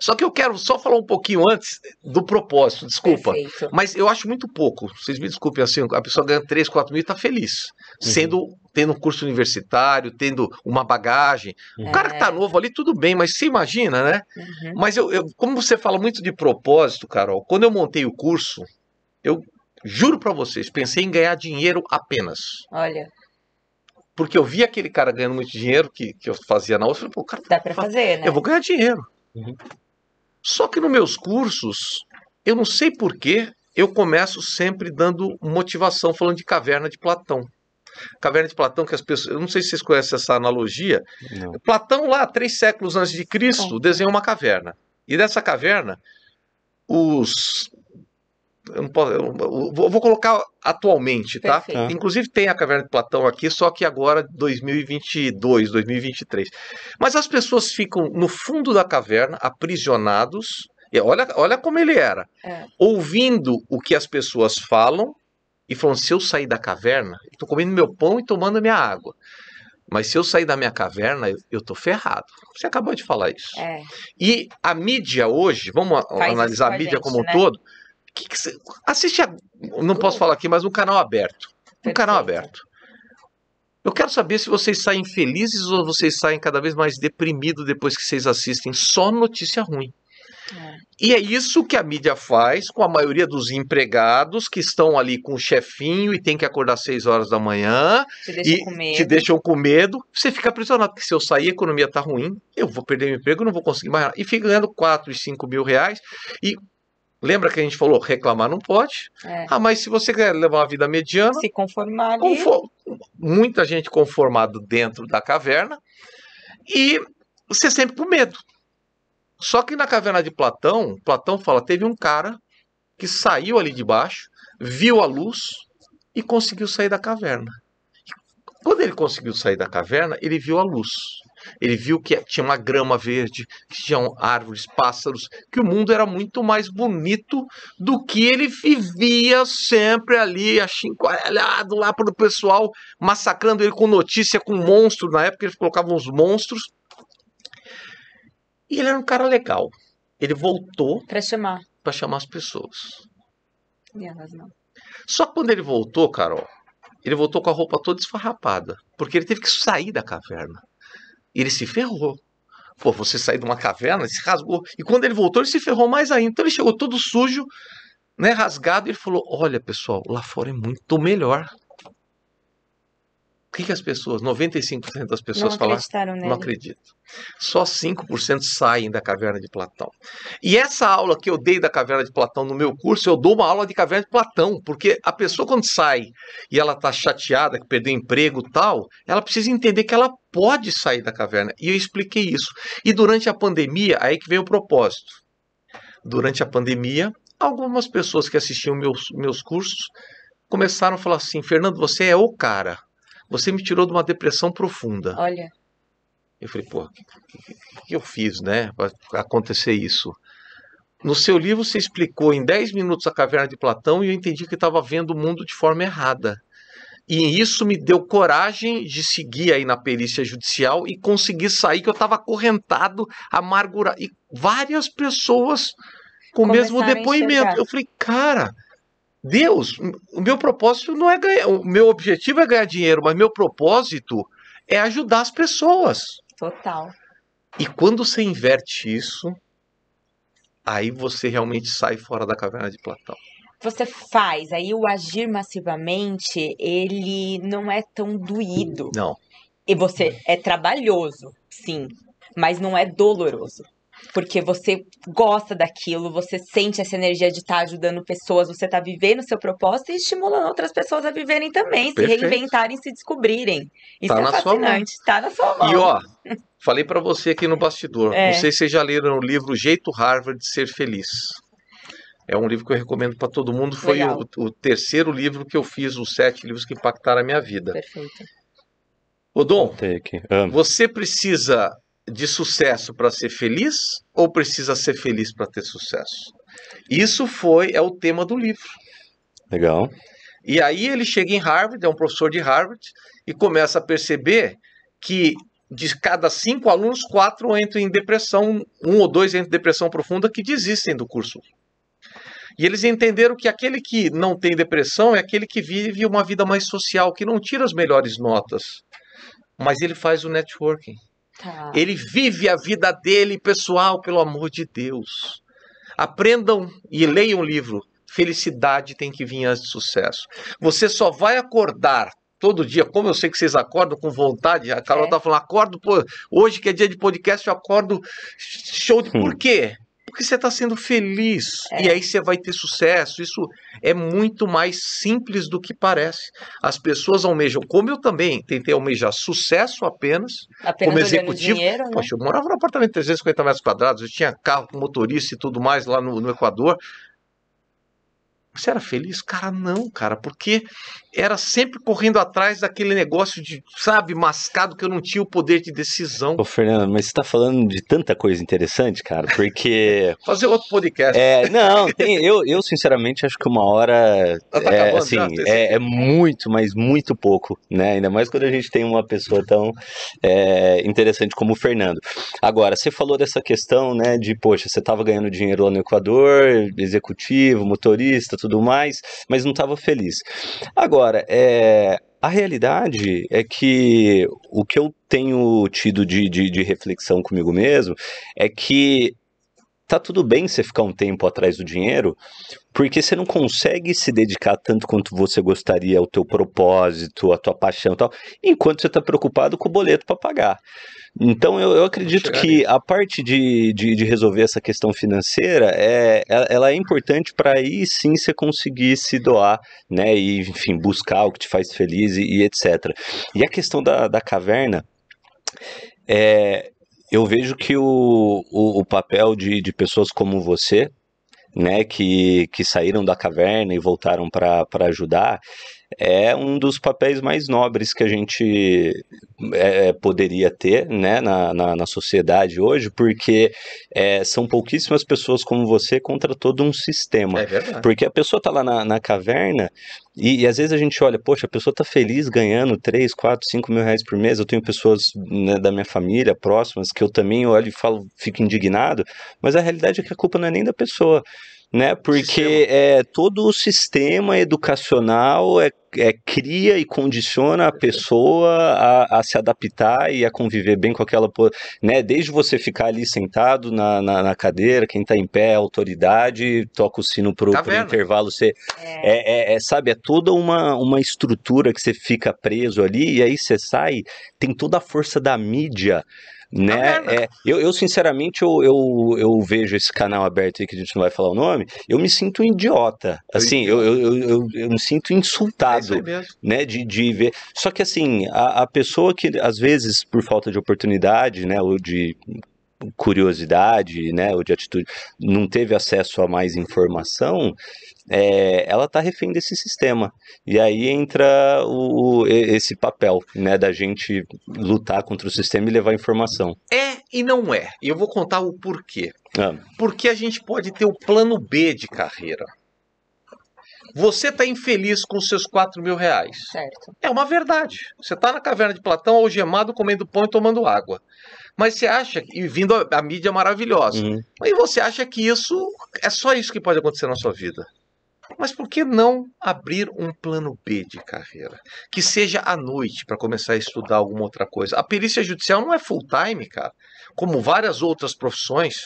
Só que eu quero só falar um pouquinho antes do propósito, desculpa. Perfeito. Mas eu acho muito pouco. Vocês me desculpem assim, a pessoa ganha 3, 4 mil e está feliz. Uhum. Sendo tendo um curso universitário, tendo uma bagagem. Uhum. O cara que está é. novo ali, tudo bem, mas você imagina, né? Uhum. Mas eu, eu, como você fala muito de propósito, Carol, quando eu montei o curso, eu juro para vocês, pensei em ganhar dinheiro apenas. Olha. Porque eu vi aquele cara ganhando muito dinheiro que, que eu fazia na outra, eu falei, pô, cara, dá tá para fazer, né? Eu vou ganhar dinheiro. Uhum. Só que nos meus cursos, eu não sei porquê, eu começo sempre dando motivação, falando de caverna de Platão. Caverna de Platão, que as pessoas. Eu não sei se vocês conhecem essa analogia. Não. Platão, lá, três séculos antes de Cristo, é. desenhou uma caverna. E dessa caverna, os eu não posso. Eu, eu vou colocar atualmente, tá? tá? Inclusive tem a Caverna de Platão aqui, só que agora 2022, 2023. Mas as pessoas ficam no fundo da caverna, aprisionados. E olha, olha como ele era. É. Ouvindo o que as pessoas falam e falando: se eu sair da caverna, estou comendo meu pão e tomando minha água. Mas se eu sair da minha caverna, eu estou ferrado. Você acabou de falar isso. É. E a mídia hoje, vamos Faz analisar a, mídia gente, como né? um todo que que cê, assiste, a, não posso falar aqui, mas um canal aberto. Um Perfeito. canal aberto. Eu quero saber se vocês saem felizes ou vocês saem cada vez mais deprimidos depois que vocês assistem só notícia ruim. É. E é isso que a mídia faz com a maioria dos empregados que estão ali com o chefinho e tem que acordar às 6 horas da manhã. Te deixam e com medo. Te deixam com medo. Você fica aprisionado, porque se eu sair a economia está ruim, eu vou perder meu emprego, não vou conseguir mais nada. E fica ganhando 4 e 5 mil reais. E Lembra que a gente falou, reclamar não pode. É. Ah, mas se você quer levar uma vida mediana. Se conformar ali. Conform... Muita gente conformado dentro da caverna. E você sempre com medo. Só que na caverna de Platão, Platão fala: teve um cara que saiu ali de baixo, viu a luz e conseguiu sair da caverna. Quando ele conseguiu sair da caverna, ele viu a luz. Ele viu que tinha uma grama verde, que tinham árvores, pássaros, que o mundo era muito mais bonito do que ele vivia sempre ali, achincoalhado lá para o pessoal, massacrando ele com notícia, com monstro. Na época eles colocavam os monstros. E ele era um cara legal. Ele voltou. Para chamar. Para chamar as pessoas. E elas não. Só quando ele voltou, Carol, ele voltou com a roupa toda esfarrapada, porque ele teve que sair da caverna. Ele se ferrou. Pô, você saiu de uma caverna, se rasgou. E quando ele voltou, ele se ferrou mais ainda. Então ele chegou todo sujo, né, rasgado, e ele falou: Olha, pessoal, lá fora é muito melhor que, que as pessoas, 95% das pessoas falaram, Não acredito. Só 5% saem da caverna de Platão. E essa aula que eu dei da caverna de Platão no meu curso, eu dou uma aula de caverna de Platão, porque a pessoa quando sai e ela está chateada, que perdeu emprego tal, ela precisa entender que ela pode sair da caverna. E eu expliquei isso. E durante a pandemia, aí que vem o propósito. Durante a pandemia, algumas pessoas que assistiam meus, meus cursos começaram a falar assim: Fernando, você é o cara. Você me tirou de uma depressão profunda. Olha. Eu falei, pô, o que, que, eu fiz, né, para acontecer isso? No seu livro você explicou em 10 minutos a caverna de Platão e eu entendi que estava vendo o mundo de forma errada. E isso me deu coragem de seguir aí na perícia judicial e conseguir sair, que eu estava acorrentado, amargurado. E várias pessoas com o mesmo depoimento. Eu falei, cara, Deus, o meu propósito não é ganhar, o meu objetivo é ganhar dinheiro, mas meu propósito é ajudar as pessoas. Total. E quando você inverte isso, aí você realmente sai fora da caverna de Platão. Você faz, aí o agir massivamente, ele não é tão doído. Não. E você é trabalhoso, sim, mas não é doloroso porque você gosta daquilo, você sente essa energia de estar tá ajudando pessoas, você está vivendo o seu propósito e estimulando outras pessoas a viverem também, Perfeito. se reinventarem, se descobrirem. Isso tá é na fascinante. Sua mão. Tá na sua mão. E ó, falei para você aqui no bastidor, é. não sei se vocês já leram o livro Jeito Harvard de Ser Feliz. É um livro que eu recomendo para todo mundo. Foi o, o, terceiro livro que eu fiz, os sete livros que impactaram a minha vida. Perfeito. Odon, você precisa de sucesso para ser feliz ou precisa ser feliz para ter sucesso? Isso foi é o tema do livro. Legal. E aí ele chega em Harvard, é um professor de Harvard e começa a perceber que de cada cinco alunos, quatro entram em depressão, um ou dois entram em depressão profunda que desistem do curso. E eles entenderam que aquele que não tem depressão é aquele que vive uma vida mais social, que não tira as melhores notas, mas ele faz o networking. Tá. Ele vive a vida dele pessoal, pelo amor de Deus. Aprendam e leiam o livro. Felicidade tem que vir antes de sucesso. Você só vai acordar todo dia, como eu sei que vocês acordam com vontade, a Carol é. tá falando, acordo, pô, hoje que é dia de podcast, eu acordo show de. Hum. Por quê? porque você está sendo feliz é. e aí você vai ter sucesso. Isso é muito mais simples do que parece. As pessoas almejam, como eu também tentei almejar sucesso apenas, apenas como executivo. Dinheiro, né? Poxa, eu morava num apartamento de 350 metros quadrados, eu tinha carro, motorista e tudo mais lá no, no Equador. Você era feliz? Cara, não, cara, porque era sempre correndo atrás daquele negócio de, sabe, mascado que eu não tinha o poder de decisão. Ô, Fernando, mas você tá falando de tanta coisa interessante, cara, porque. Fazer outro podcast. É, não, tem, eu, eu sinceramente acho que uma hora. tá é, assim, já, é, é, muito, mas muito pouco, né? Ainda mais quando a gente tem uma pessoa tão é, interessante como o Fernando. Agora, você falou dessa questão, né, de, poxa, você tava ganhando dinheiro lá no Equador, executivo, motorista tudo mais, mas não estava feliz. Agora, é, a realidade é que o que eu tenho tido de, de, de reflexão comigo mesmo é que tá tudo bem você ficar um tempo atrás do dinheiro, porque você não consegue se dedicar tanto quanto você gostaria ao teu propósito, à tua paixão e tal, enquanto você está preocupado com o boleto para pagar. Então eu, eu acredito que a parte de, de, de, resolver essa questão financeira é, é ela é importante para aí sim você conseguir se doar, né? E enfim, buscar o que te faz feliz e, e etc. E a questão da, da caverna é, eu vejo que o, o, o papel de, de pessoas como você, né, que, que saíram da caverna e voltaram para ajudar, é um dos papéis mais nobres que a gente é, é, poderia ter né, na, na, na sociedade hoje, porque é, são pouquíssimas pessoas como você contra todo um sistema. É verdade. Porque a pessoa está lá na, na caverna e, e, às vezes a gente olha, poxa, a pessoa está feliz ganhando 3, 4, 5 mil reais por mês. Eu tenho pessoas né, da minha família próximas que eu também olho e falo, fico indignado, mas a realidade é que a culpa não é nem da pessoa né? Porque é, todo o sistema educacional é, é, cria e condiciona a pessoa a, a, se adaptar e a conviver bem com aquela, né? Desde você ficar ali sentado na, na, na cadeira, quem está em pé, autoridade, toca o sino para tá intervalo, você é. É, é. é. sabe, é toda uma, uma estrutura que você fica preso ali e aí você sai, tem toda a força da mídia Tá né? é, eu, eu, sinceramente, eu, eu, eu, vejo esse canal aberto aí que a gente não vai falar o nome, eu me sinto idiota. Assim, eu, eu, eu, eu me sinto é insultado, é né? De, de ver. Só que assim, a, a pessoa que às vezes, por falta de oportunidade, né? Ou de curiosidade, né, ou de atitude, não teve acesso a mais informação, é, ela está refém desse sistema. E aí entra o, o, esse papel né, da gente lutar contra o sistema e levar informação. É e não é. E eu vou contar o porquê. Ah. Porque a gente pode ter o plano B de carreira. Você está infeliz com seus 4 mil reais. Certo. É uma verdade. Você está na caverna de Platão, algemado, comendo pão e tomando água. Mas você acha, e vindo a, a mídia maravilhosa, uhum. e você acha que isso é só isso que pode acontecer na sua vida. Mas por que não abrir um plano B de carreira? Que seja à noite para começar a estudar alguma outra coisa. A perícia judicial não é full time, cara, como várias outras profissões.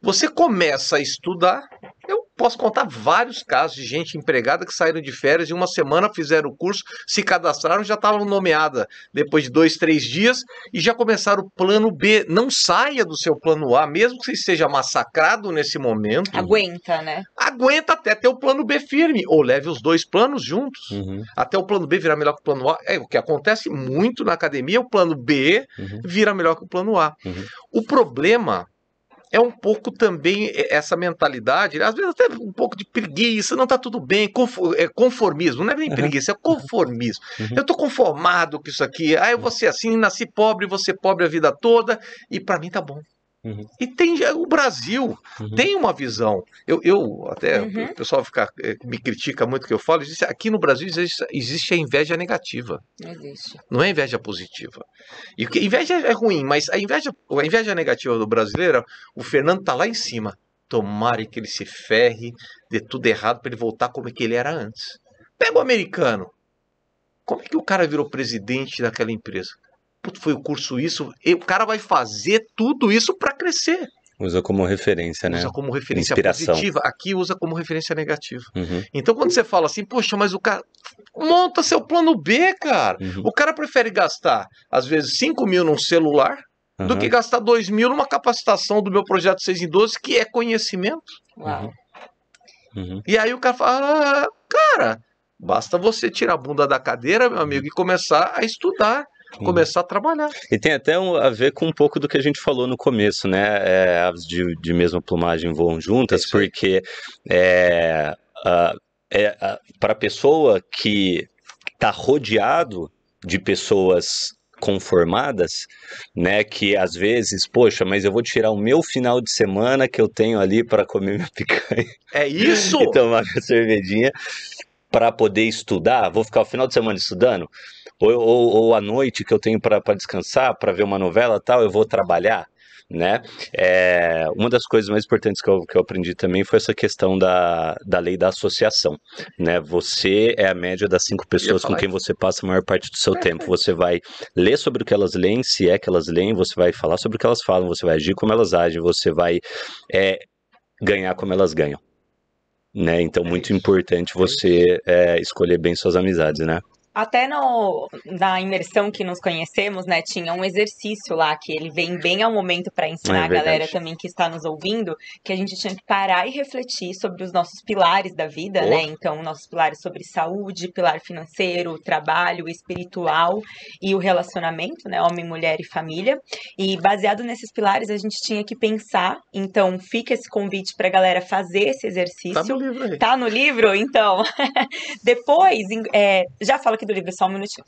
Você começa a estudar, eu posso contar vários casos de gente empregada que saíram de férias e uma semana fizeram o curso, se cadastraram, já estavam nomeada depois de dois, três dias e já começaram o plano B. Não saia do seu plano A, mesmo que você seja massacrado nesse momento. Aguenta, né? Aguenta até ter o plano B firme, ou leve os dois planos juntos. Uhum. Até o plano B virar melhor que o plano A. É o que acontece muito na academia, o plano B uhum. vira melhor que o plano A. Uhum. O problema é um pouco também eh, essa mentalidade, às vezes até um pouco de preguiça, não está tudo bem, é, conformismo, não é nem preguiça, é conformismo. Uhum. Eu estou conformado com isso aqui, ah, eu vou ser assim, nasci pobre, vou ser pobre a vida toda, e para mim tá bom. Uhum. E tem o Brasil, uhum. tem uma visão. Eu, eu até uhum. o pessoal fica, eh, me critica muito que eu falo, existe, aqui no Brasil existe, existe a inveja negativa. Existe. Não é inveja positiva. E que inveja é ruim, mas a inveja, a inveja negativa do brasileiro, o Fernando tá lá em cima. Tomara que ele se ferre, dê tudo errado para ele voltar como é que ele era antes. Pega o americano. Como é que o cara virou presidente daquela empresa? foi o curso isso, e o cara vai fazer tudo isso para crescer. Usa como referência, né? Usa como referência Inspiração. positiva, aqui usa como referência negativa. Uhum. Então quando você fala assim, poxa, mas o cara. Monta seu plano B, cara. Uhum. O cara prefere gastar, às vezes, 5 mil num celular uhum. do que uhum. gastar 2 mil numa capacitação do meu projeto 6 em 12, que é conhecimento. Uhum. Uhum. E aí o cara fala, ah, cara, basta você tirar a bunda da cadeira, meu amigo, e começar a estudar começar a trabalhar. E tem até um, a ver com um pouco do que a gente falou no começo, né? É, aves de, de mesma plumagem voam juntas, é porque é, para a é, pessoa que está rodeado de pessoas conformadas, né? Que às vezes, poxa, mas eu vou tirar o meu final de semana que eu tenho ali para comer minha picanha. É isso! e tomar minha cervejinha para poder estudar. Vou ficar o final de semana estudando ou, ou, ou a noite que eu tenho para descansar, para ver uma novela tal, eu vou trabalhar né? É, uma das coisas mais importantes que eu, que eu aprendi também foi essa questão da, da lei da associação, né? Você é a média das cinco pessoas com quem isso. você passa a maior parte do seu tempo. Você vai ler sobre o que elas leem, se é que elas leem, você vai falar sobre o que elas falam, você vai agir como elas agem, você vai é, ganhar como elas ganham. Né? Então, é muito isso. importante é você é, escolher bem suas amizades, né? Até no, na imersão que nos conhecemos, né, tinha um exercício lá que ele vem bem ao momento para ensinar é a galera também que está nos ouvindo, que a gente tinha que parar e refletir sobre os nossos pilares da vida, oh. né? Então, nossos pilares sobre saúde, pilar financeiro, trabalho, espiritual e o relacionamento, né, homem, mulher e família. E baseado nesses pilares, a gente tinha que pensar. Então, fica esse convite para a galera fazer esse exercício. Tá no livro aí. Tá no livro, então. Depois, é, já falo que do livro, só um minutinho.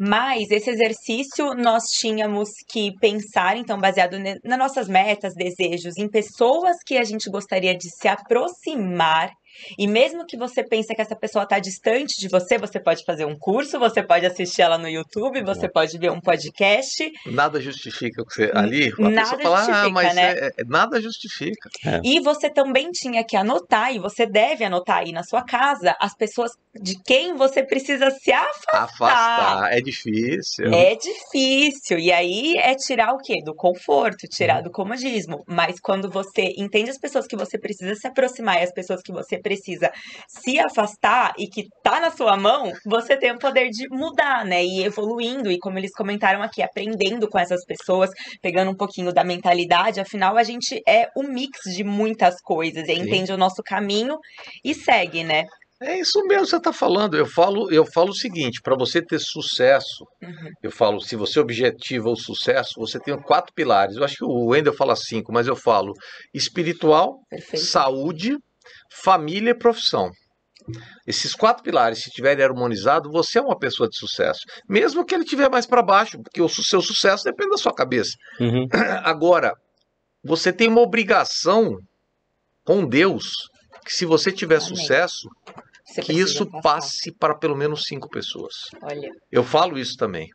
Mas esse exercício nós tínhamos que pensar, então, baseado nas nossas metas, desejos, em pessoas que a gente gostaria de se aproximar e mesmo que você pense que essa pessoa está distante de você, você pode fazer um curso, você pode assistir ela no YouTube, você pode ver um podcast. Nada justifica você ali. nada fala, ah, justifica, ah, mas né? É, é, nada justifica. É. E você também tinha que anotar, e você deve anotar aí na sua casa, as pessoas de quem você precisa se afastar. Afastar, é difícil. É difícil. E aí é tirar o quê? Do conforto, tirar uhum. do comodismo. Mas quando você entende as pessoas que você precisa se aproximar e as pessoas que você precisa se afastar e que tá na sua mão, você tem o poder de mudar, né? E evoluindo, e como eles comentaram aqui, aprendendo com essas pessoas, pegando um pouquinho da mentalidade, afinal a gente é um mix de muitas coisas, e entende o nosso caminho e segue, né? É isso mesmo que você está falando. Eu falo, eu falo o seguinte: para você ter sucesso, uhum. eu falo, se você objetiva o sucesso, você tem quatro pilares. Eu acho que o Wendel fala cinco, mas eu falo espiritual, Perfeito. saúde, família e profissão. Esses quatro pilares, se tiverem harmonizado, você é uma pessoa de sucesso. Mesmo que ele tiver mais para baixo, porque o seu sucesso depende da sua cabeça. Uhum. Agora, você tem uma obrigação com Deus que se você tiver Amém. sucesso, você que isso passe para pelo menos cinco pessoas. Olha. Eu falo isso também.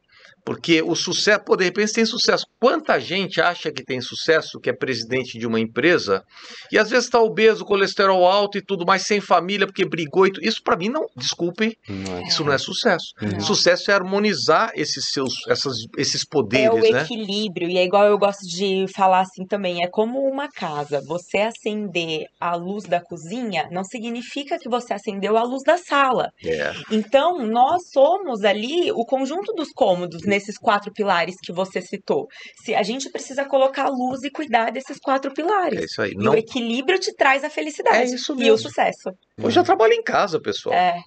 Porque o sucesso, pô, de repente tem sucesso. Quanta gente acha que tem sucesso, que é presidente de uma empresa, e às vezes está obeso, colesterol alto e tudo mais, sem família, porque brigou e tudo. Isso para mim não, desculpem, não é. isso não é sucesso. Não. Sucesso é harmonizar esses seus, essas, esses poderes, É o né? equilíbrio, e é igual eu gosto de falar assim também, é como uma casa. Você acender a luz da cozinha não significa que você acendeu a luz da sala. É. Então, nós somos ali o conjunto dos cômodos, né? nesses quatro pilares que você citou? Se a gente precisa colocar luz e cuidar desses quatro pilares. É isso aí. Não... E o equilíbrio te traz a felicidade é isso mesmo. e o sucesso. Hoje Eu já trabalho em casa, pessoal. É.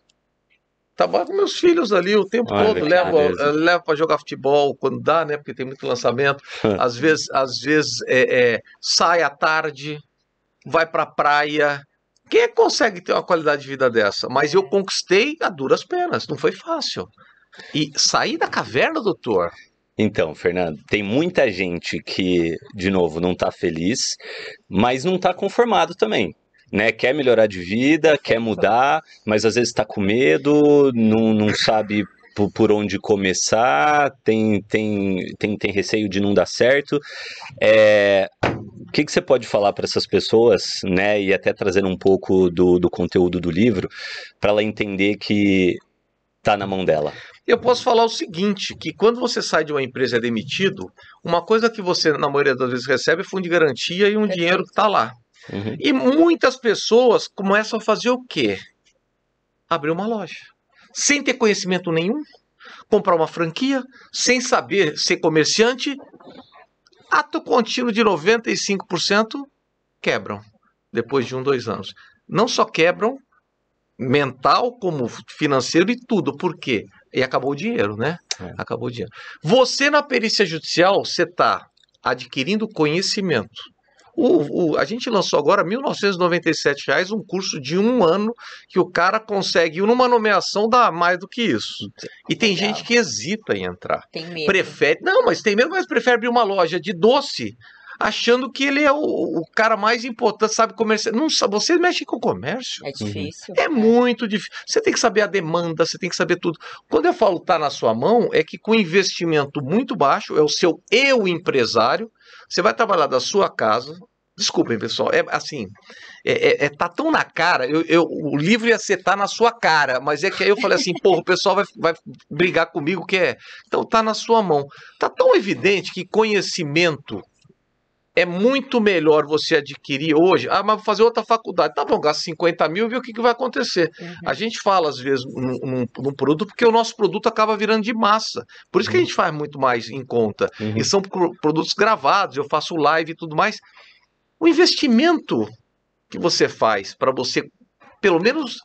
Trabalho com meus filhos ali o tempo Olha, todo, levo, eh, levo para jogar futebol quando dá, né? Porque tem muito lançamento. às vezes, às vezes é, é, sai à tarde, vai para a praia, quem é consegue ter uma qualidade de vida dessa? Mas eu conquistei a duras penas, não foi fácil. E sair da caverna, doutor? Então, Fernando, tem muita gente que, de novo, não está feliz, mas não está conformado também. Né, quer melhorar de vida, quer mudar, mas às vezes está com medo, não, não sabe por, onde começar, tem, tem, tem, tem receio de não dar certo. É, o que, que você pode falar para essas pessoas, né? E até trazendo um pouco do, do conteúdo do livro, para ela entender que está na mão dela. Eu posso falar o seguinte, que quando você sai de uma empresa e é demitido, uma coisa que você, na maioria das vezes, recebe é fundo de garantia e um dinheiro que está lá. Uhum. E muitas pessoas começam a fazer o quê? Abrir uma loja. Sem ter conhecimento nenhum, comprar uma franquia, sem saber ser comerciante, ato contínuo de 95% quebram depois de um, dois anos. Não só quebram mental, como financeiro e tudo. Por quê? E acabou o dinheiro, né? É. Acabou o dinheiro. Você, na perícia judicial, você está adquirindo conhecimento. O, o, a gente lançou agora R$ reais um curso de um ano que o cara consegue, numa nomeação, dá mais do que isso. E tem Legal. gente que hesita em entrar. Tem medo. Prefere. Não, mas tem medo, mas prefere abrir uma loja de doce achando que ele é o, o cara mais importante, sabe comercial. Não sabe, você mexe com o comércio. É uhum. difícil. É, é muito difícil. Você tem que saber a demanda, você tem que saber tudo. Quando eu falo tá na sua mão, é que com investimento muito baixo, é o seu eu empresário, você vai trabalhar da sua casa, Desculpem, pessoal. É assim, é, é, é, tá tão na cara. Eu, eu, o livro ia ser tá na sua cara, mas é que aí eu falei assim, porra, o pessoal vai, vai brigar comigo que é. Então tá na sua mão. Tá tão evidente que conhecimento é muito melhor você adquirir hoje. Ah, mas vou fazer outra faculdade. Tá bom, gasta 50 mil e vê o que, que vai acontecer. Uhum. A gente fala, às vezes, num, num, num, produto, porque o nosso produto acaba virando de massa. Por isso que a uhum. gente faz muito mais em conta. Uhum. E são produtos gravados, eu faço live e tudo mais. O investimento que você faz para você, pelo menos,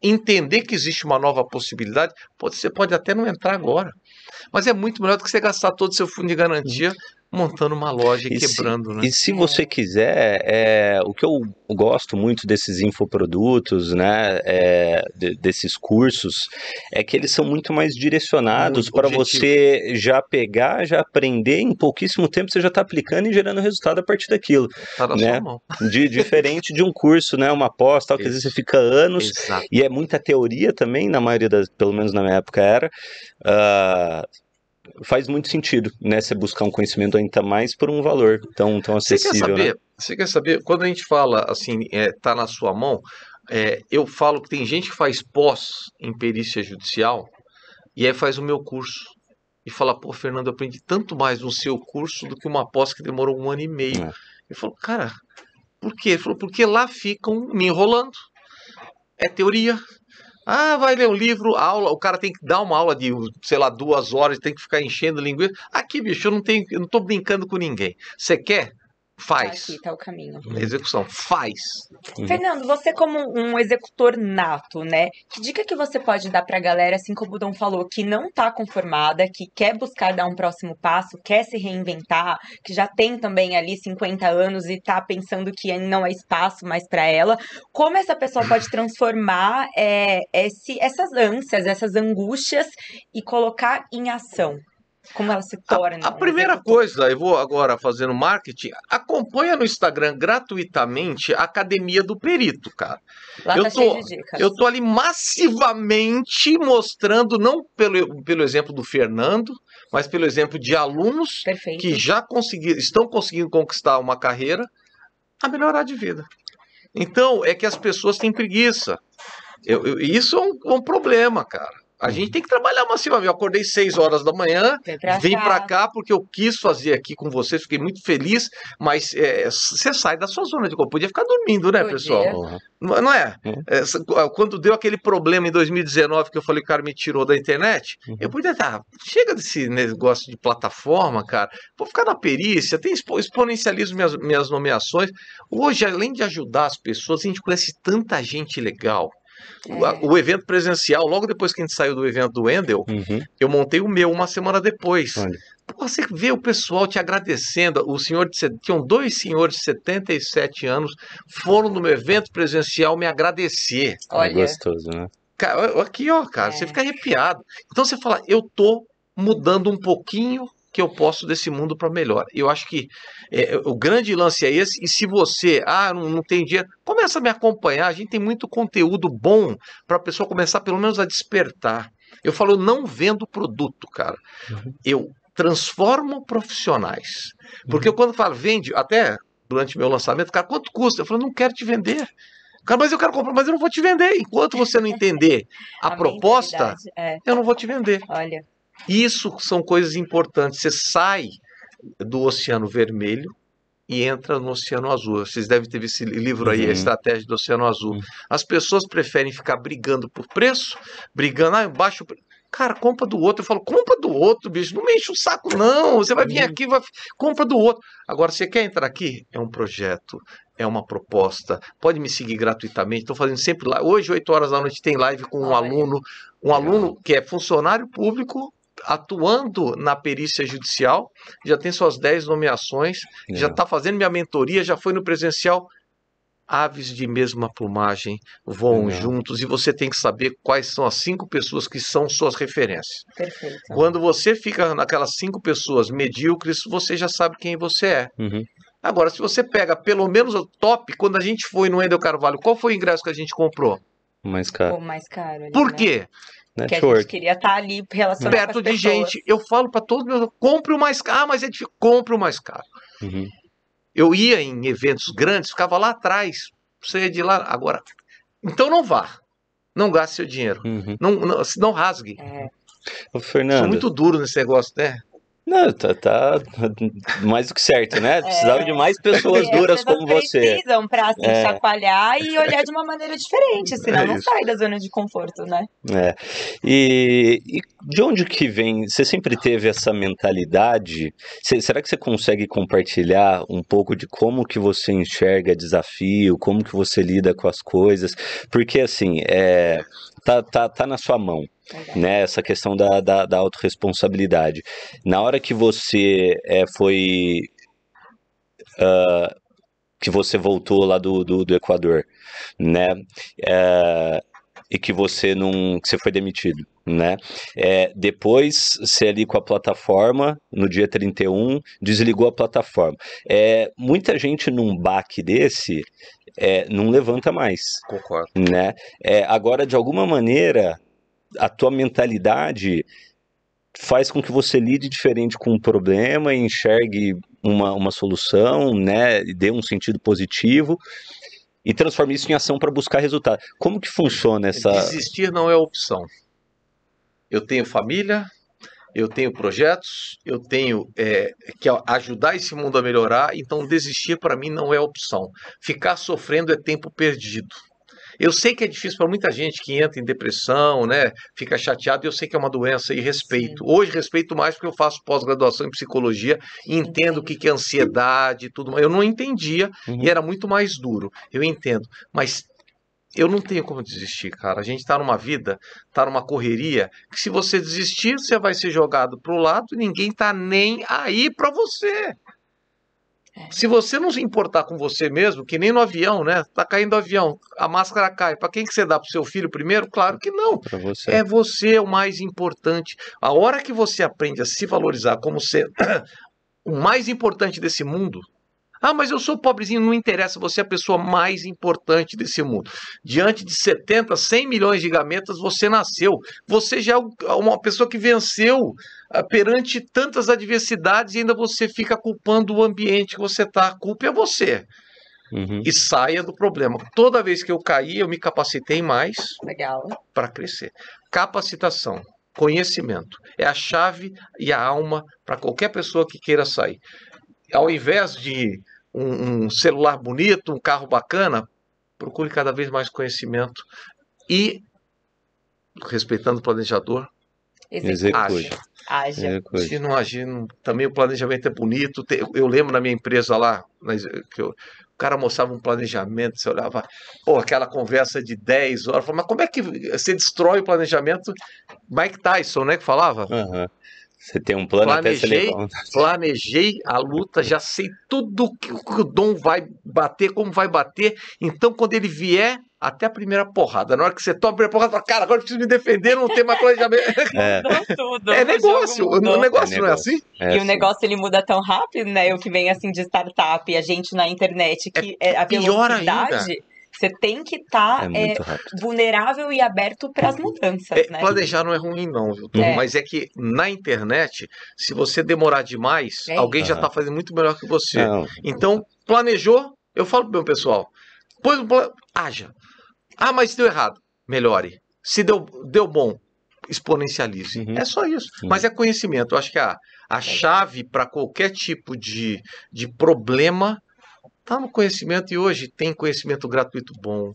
entender que existe uma nova possibilidade, pode, você pode até não entrar agora. Mas é muito melhor do que você gastar todo o seu fundo de garantia montando uma loja e, quebrando, se, né? E se você quiser, é, o que eu gosto muito desses infoprodutos, né, é, de, desses cursos, é que eles são muito mais direcionados para você já pegar, já aprender em pouquíssimo tempo, você já está aplicando e gerando resultado a partir daquilo. Tá na né? sua mão. De, diferente de um curso, né, uma pós, tal, que às vezes você fica anos Exato. e é muita teoria também, na maioria das, pelo menos na minha época era, uh, faz muito sentido, né? Você buscar um conhecimento ainda mais por um valor tão, tão acessível. Você quer saber? Né? Você quer saber? Quando a gente fala assim, é, tá na sua mão, é, eu falo que tem gente que faz pós em perícia judicial e aí faz o meu curso. E fala, pô, Fernando, eu aprendi tanto mais no seu curso do que uma pós que demorou um ano e meio. É. Eu falo, cara, por quê? Ele falou, porque lá ficam me enrolando. É teoria, ah, vai ler o livro, aula, o cara tem que dar uma aula de, sei lá, duas horas, tem que ficar enchendo linguiça. Aqui, bicho, eu não, tenho, eu não tô brincando com ninguém. Você quer? Faz. Tá aqui tá o caminho. Execução, faz. Fernando, você como um executor nato, né? Que dica que você pode dar pra galera, assim como o Dom falou, que não tá conformada, que quer buscar dar um próximo passo, quer se reinventar, que já tem também ali 50 anos e tá pensando que não é espaço mais para ela. Como essa pessoa pode transformar é, esse, essas ânsias, essas angústias e colocar em ação? como ela se torna. A, a primeira coisa, eu vou agora fazendo marketing, acompanha no Instagram gratuitamente a Academia do Perito, cara. Lá eu tá tô, Eu tô ali massivamente mostrando, não pelo, pelo exemplo do Fernando, mas pelo exemplo de alunos Perfeito. que já conseguiram, estão conseguindo conquistar uma carreira a melhorar de vida. Então, é que as pessoas têm preguiça. Eu, eu, isso é um, é um problema, cara. A hum. gente tem que trabalhar massivamente. Eu acordei 6 horas da manhã, pra vim para cá porque eu quis fazer aqui com vocês, fiquei muito feliz, mas é, você sai da sua zona de conforto. Podia ficar dormindo, né, Podia. pessoal? Não, não é? É. É, é? Quando deu aquele problema em 2019 que eu falei, cara, me tirou da internet, uhum. eu podia estar. Ah, chega desse negócio de plataforma, cara. Vou ficar na perícia, tem exponencialismo minhas, minhas nomeações. Hoje, além de ajudar as pessoas, a gente conhece tanta gente legal é. O, evento presencial, logo depois que a gente saiu do evento do Wendel, uhum. eu montei o meu uma semana depois. Pô, você vê o pessoal te agradecendo. O senhor de, tinham dois senhores de 77 anos, foram no meu evento presencial me agradecer. É Olha. É gostoso, né? Aqui, ó, cara, é. você fica arrepiado. Então você fala, eu tô mudando um pouquinho que eu posso desse mundo para melhor. Eu acho que é, é, o grande lance é esse. E se você, ah, não, não tem dinheiro, começa a me acompanhar. A gente tem muito conteúdo bom para a pessoa começar pelo menos a despertar. Eu falo, eu não vendo produto, cara. Uhum. Eu transformo profissionais. Porque uhum. eu quando falo vende, até durante meu lançamento, cara, quanto custa? Eu falo, não quero te vender. Cara, mas eu quero comprar, mas eu não vou te vender. Enquanto você não entender a, a proposta, é. eu não vou te vender. Olha. Isso são coisas importantes. Você sai do Oceano Vermelho e entra no Oceano Azul. Vocês devem ter visto esse livro aí, uhum. A Estratégia do Oceano Azul. Uhum. As pessoas preferem ficar brigando por preço, brigando, ah, baixo. Cara, compra do outro. Eu falo, compra do outro, bicho. Não me enche o saco, não. Você vai vir uhum. aqui, vai... compra do outro. Agora, você quer entrar aqui? É um projeto, é uma proposta. Pode me seguir gratuitamente. Estou fazendo sempre lá. Hoje, 8 horas da noite, tem live com um aluno. Um aluno que é funcionário público atuando na perícia judicial, já tem suas 10 nomeações, é. já está fazendo minha mentoria, já foi no presencial. Aves de mesma plumagem voam é. juntos e você tem que saber quais são as cinco pessoas que são suas referências. Perfeito. Quando você fica naquelas cinco pessoas medíocres, você já sabe quem você é. Uhum. Agora, se você pega pelo menos o top, quando a gente foi no Endel Carvalho, qual foi o ingresso que a gente comprou? O mais caro. O mais caro. Ali, Por né? quê? Network. Né? Que a gente queria estar tá ali relacionado Perto de gente. Eu falo para todos meus compre o mais caro. Ah, mas é difícil. Compre o mais caro. Uhum. Eu ia em eventos grandes, ficava lá atrás. Você ia de lá. Agora, então não vá. Não gaste seu dinheiro. Uhum. Não, não, não rasgue. É. Ô, Fernando. Sou muito duro nesse negócio, né? Não, tá, tá, mais do que certo, né? É. Precisava é, de mais pessoas duras como você. Precisam para se é. chacoalhar e olhar de uma maneira diferente, senão é não sai da zona de conforto, né? É. E, e, de onde que vem? Você sempre teve essa mentalidade? será que você consegue compartilhar um pouco de como que você enxerga desafio, como que você lida com as coisas? Porque assim, é, tá, tá, tá na sua mão né? Essa questão da, da, da autorresponsabilidade. Na hora que você é, foi. Uh, que você voltou lá do, do, do Equador, né? É, e que você não. que você foi demitido, né? É, depois, você ali com a plataforma, no dia 31, desligou a plataforma. É, muita gente num baque desse. É, não levanta mais. Concordo. Né? É, agora, de alguma maneira, a tua mentalidade faz com que você lide diferente com o um problema e enxergue uma, uma solução, né, e dê um sentido positivo e transforme isso em ação para buscar resultado. Como que funciona essa... Desistir não é opção. Eu tenho família, eu tenho projetos, eu tenho é, que ajudar esse mundo a melhorar, então desistir para mim não é opção. Ficar sofrendo é tempo perdido. Eu sei que é difícil para muita gente que entra em depressão, né? Fica chateado, eu sei que é uma doença e respeito. Sim. Hoje respeito mais porque eu faço pós-graduação em psicologia e entendo o que, que é ansiedade e tudo mais. Eu não entendia uhum. e era muito mais duro. Eu entendo. Mas eu não tenho como desistir, cara. A gente está numa vida, está numa correria, que se você desistir, você vai ser jogado para o lado e ninguém está nem aí para você. É. Se você não se importar com você mesmo, que nem no avião, né? Tá caindo o avião, a máscara cai. Para quem que você dá pro seu filho primeiro? Claro que não. Você. É você o mais importante. A hora que você aprende a se valorizar como ser o mais importante desse mundo, ah, mas eu sou pobrezinho, não interessa, você é a pessoa mais importante desse mundo. Diante de 70, 100 milhões de gametas, você nasceu. Você já é uma pessoa que venceu ah, perante tantas adversidades e ainda você fica culpando o ambiente que você está. A culpa é você. Uhum. e saia do problema. Toda vez que eu caí, eu me capacitei mais para crescer. Capacitação, conhecimento é a chave e a alma para qualquer pessoa que queira sair. Ao invés de um, um celular bonito, um carro bacana, procure cada vez mais conhecimento e, respeitando o planejador, execute. Haja. Se não agir, não... também o planejamento é bonito. Eu lembro na minha empresa lá, que eu... o cara mostrava um planejamento, você olhava, pô, aquela conversa de 10 horas, mas como é que você destrói o planejamento? Mike Tyson, né, que falava? Uhum. Você tem um plano planejei, até você Planejei a luta, já sei tudo que o Dom vai bater, como vai bater. Então, quando ele vier, até a primeira porrada. Na hora que você toma a primeira porrada, fala, cara, agora eu preciso me defender, não tem mais planejamento. É, é negócio, o, negócio é não é assim? É e assim. o negócio ele muda tão rápido, né? Eu que venho assim de startup, e a gente na internet, é que é, a pior Ainda você tem que tá, estar é é, vulnerável e aberto para as uhum. mudanças. É, né? Planejar não é ruim, não, viu? É. Mas é que na internet, se você demorar demais, é alguém já está fazendo muito melhor que você. Não. Então, planejou, eu falo o meu pessoal, pois haja. Ah, mas deu errado, melhore. Se deu, deu bom, exponencialize. Uhum. É só isso. Mas é conhecimento. Eu acho que a, a é. chave para qualquer tipo de, de problema tá no conhecimento e hoje tem conhecimento gratuito bom.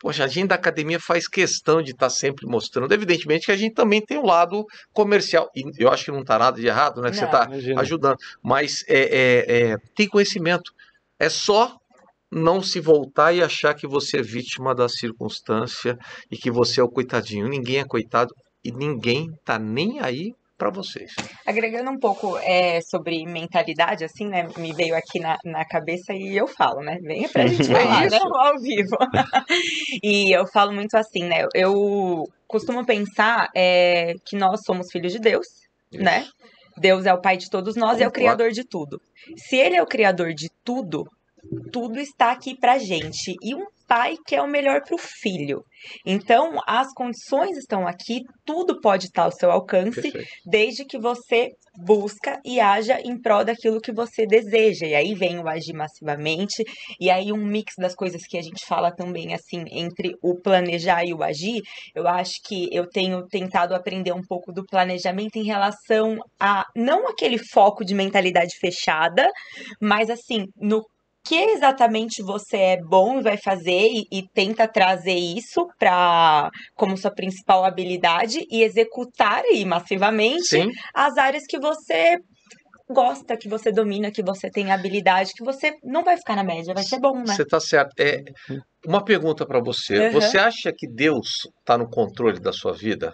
Poxa, a gente da academia faz questão de estar tá sempre mostrando. Evidentemente que a gente também tem o um lado comercial. E eu acho que não está nada de errado, né? Que não, você está é, ajudando. Mas é, é, é, tem conhecimento. É só não se voltar e achar que você é vítima da circunstância e que você é o coitadinho. Ninguém é coitado e ninguém tá nem aí para vocês. Agregando um pouco é, sobre mentalidade, assim, né? Me veio aqui na, na cabeça e eu falo, né? Venha pra gente é falar, né? Ao vivo. e eu falo muito assim, né? Eu costumo pensar é, que nós somos filhos de Deus, Isso. né? Deus é o pai de todos nós e é o criador de tudo. Se ele é o criador de tudo, tudo está aqui para gente. E um pai quer é o melhor para o filho. Então, as condições estão aqui, tudo pode estar ao seu alcance, Perfeito. desde que você busca e haja em prol daquilo que você deseja. E aí vem o agir massivamente, e aí um mix das coisas que a gente fala também, assim, entre o planejar e o agir. Eu acho que eu tenho tentado aprender um pouco do planejamento em relação a não aquele foco de mentalidade fechada, mas assim, no que exatamente você é bom e vai fazer e, e tenta trazer isso para como sua principal habilidade e executar aí massivamente Sim. as áreas que você gosta, que você domina, que você tem habilidade, que você não vai ficar na média, vai ser bom, né? Você tá certo. É, uma pergunta para você. Uhum. Você acha que Deus está no controle da sua vida?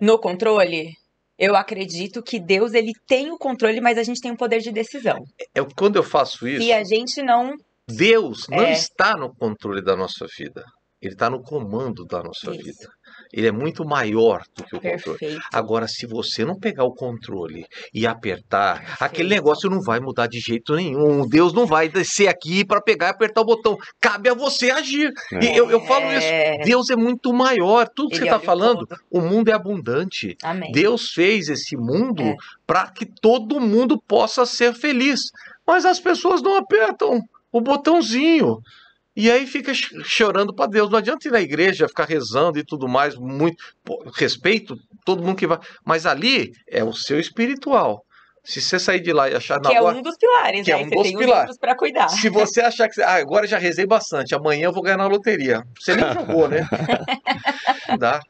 No controle? eu acredito que Deus ele tem o controle, mas a gente tem o poder de decisão. É, quando eu faço isso. E a gente não. Deus não é... está no controle da nossa vida. Ele está no comando da nossa isso. vida ele é muito maior do que o Perfeito. controle. Agora, se você não pegar o controle e apertar, Perfeito. aquele negócio não vai mudar de jeito nenhum. Deus não vai descer aqui para pegar e apertar o botão. Cabe a você agir. É. E eu, eu falo é. isso. Deus é muito maior. Tudo que você está falando, o mundo é abundante. Amém. Deus fez esse mundo é. para que todo mundo possa ser feliz. Mas as pessoas não apertam o botãozinho. E aí fica chorando para Deus. Não adianta ir na igreja, ficar rezando e tudo mais, muito Pô, respeito todo mundo que vai. Mas ali é o seu espiritual. Se você sair de lá e achar que é na é hora, um dos pilares, que é né? é um você dos pilares para cuidar. Se você achar que ah, agora já rezei bastante, amanhã eu vou ganhar na loteria. Você nem jogou, né? Dá.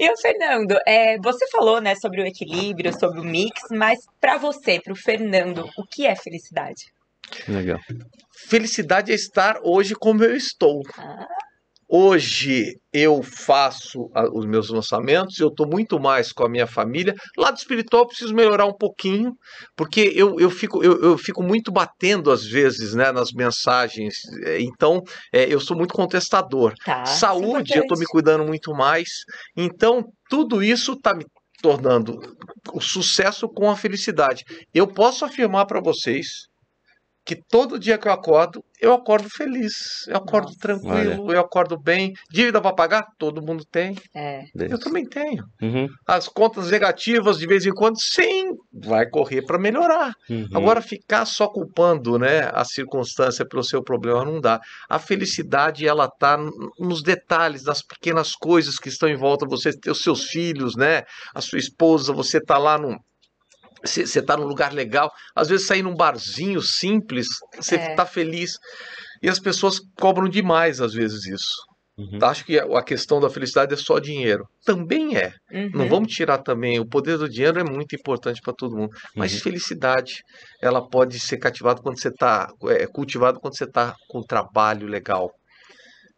E o Fernando, é, você falou, né, sobre o equilíbrio, sobre o mix, mas para você, para o Fernando, o que é felicidade? Legal. Felicidade é estar hoje como eu estou. Hoje eu faço os meus lançamentos, eu estou muito mais com a minha família. Lado espiritual preciso melhorar um pouquinho, porque eu, eu, fico, eu, eu fico muito batendo às vezes né, nas mensagens. É, então, é, eu sou muito contestador. Tá, é Saúde, eu estou me cuidando muito mais. Então, tudo isso está me tornando o sucesso com a felicidade. Eu posso afirmar para vocês que todo dia que eu acordo, eu acordo feliz, eu acordo Nossa. tranquilo, Olha. eu acordo bem. Dívida para pagar? Todo mundo tem. É. Eu também tenho. Uhum. As contas negativas, de vez em quando, sim, vai correr para melhorar. Uhum. Agora, ficar só culpando né, a circunstância pelo seu problema não dá. A felicidade, ela tá nos detalhes, nas pequenas coisas que estão em volta de você, os seus filhos, né, a sua esposa, você tá lá num. No você tá num lugar legal. Às vezes sair num barzinho simples, você é. tá feliz. E as pessoas cobram demais, às vezes, isso. Uhum. Tá? Acho que a questão da felicidade é só dinheiro. Também é. Uhum. Não vamos tirar também. O poder do dinheiro é muito importante para todo mundo. Mas uhum. felicidade, ela pode ser cativada quando você está é, cultivada quando você está com um trabalho legal,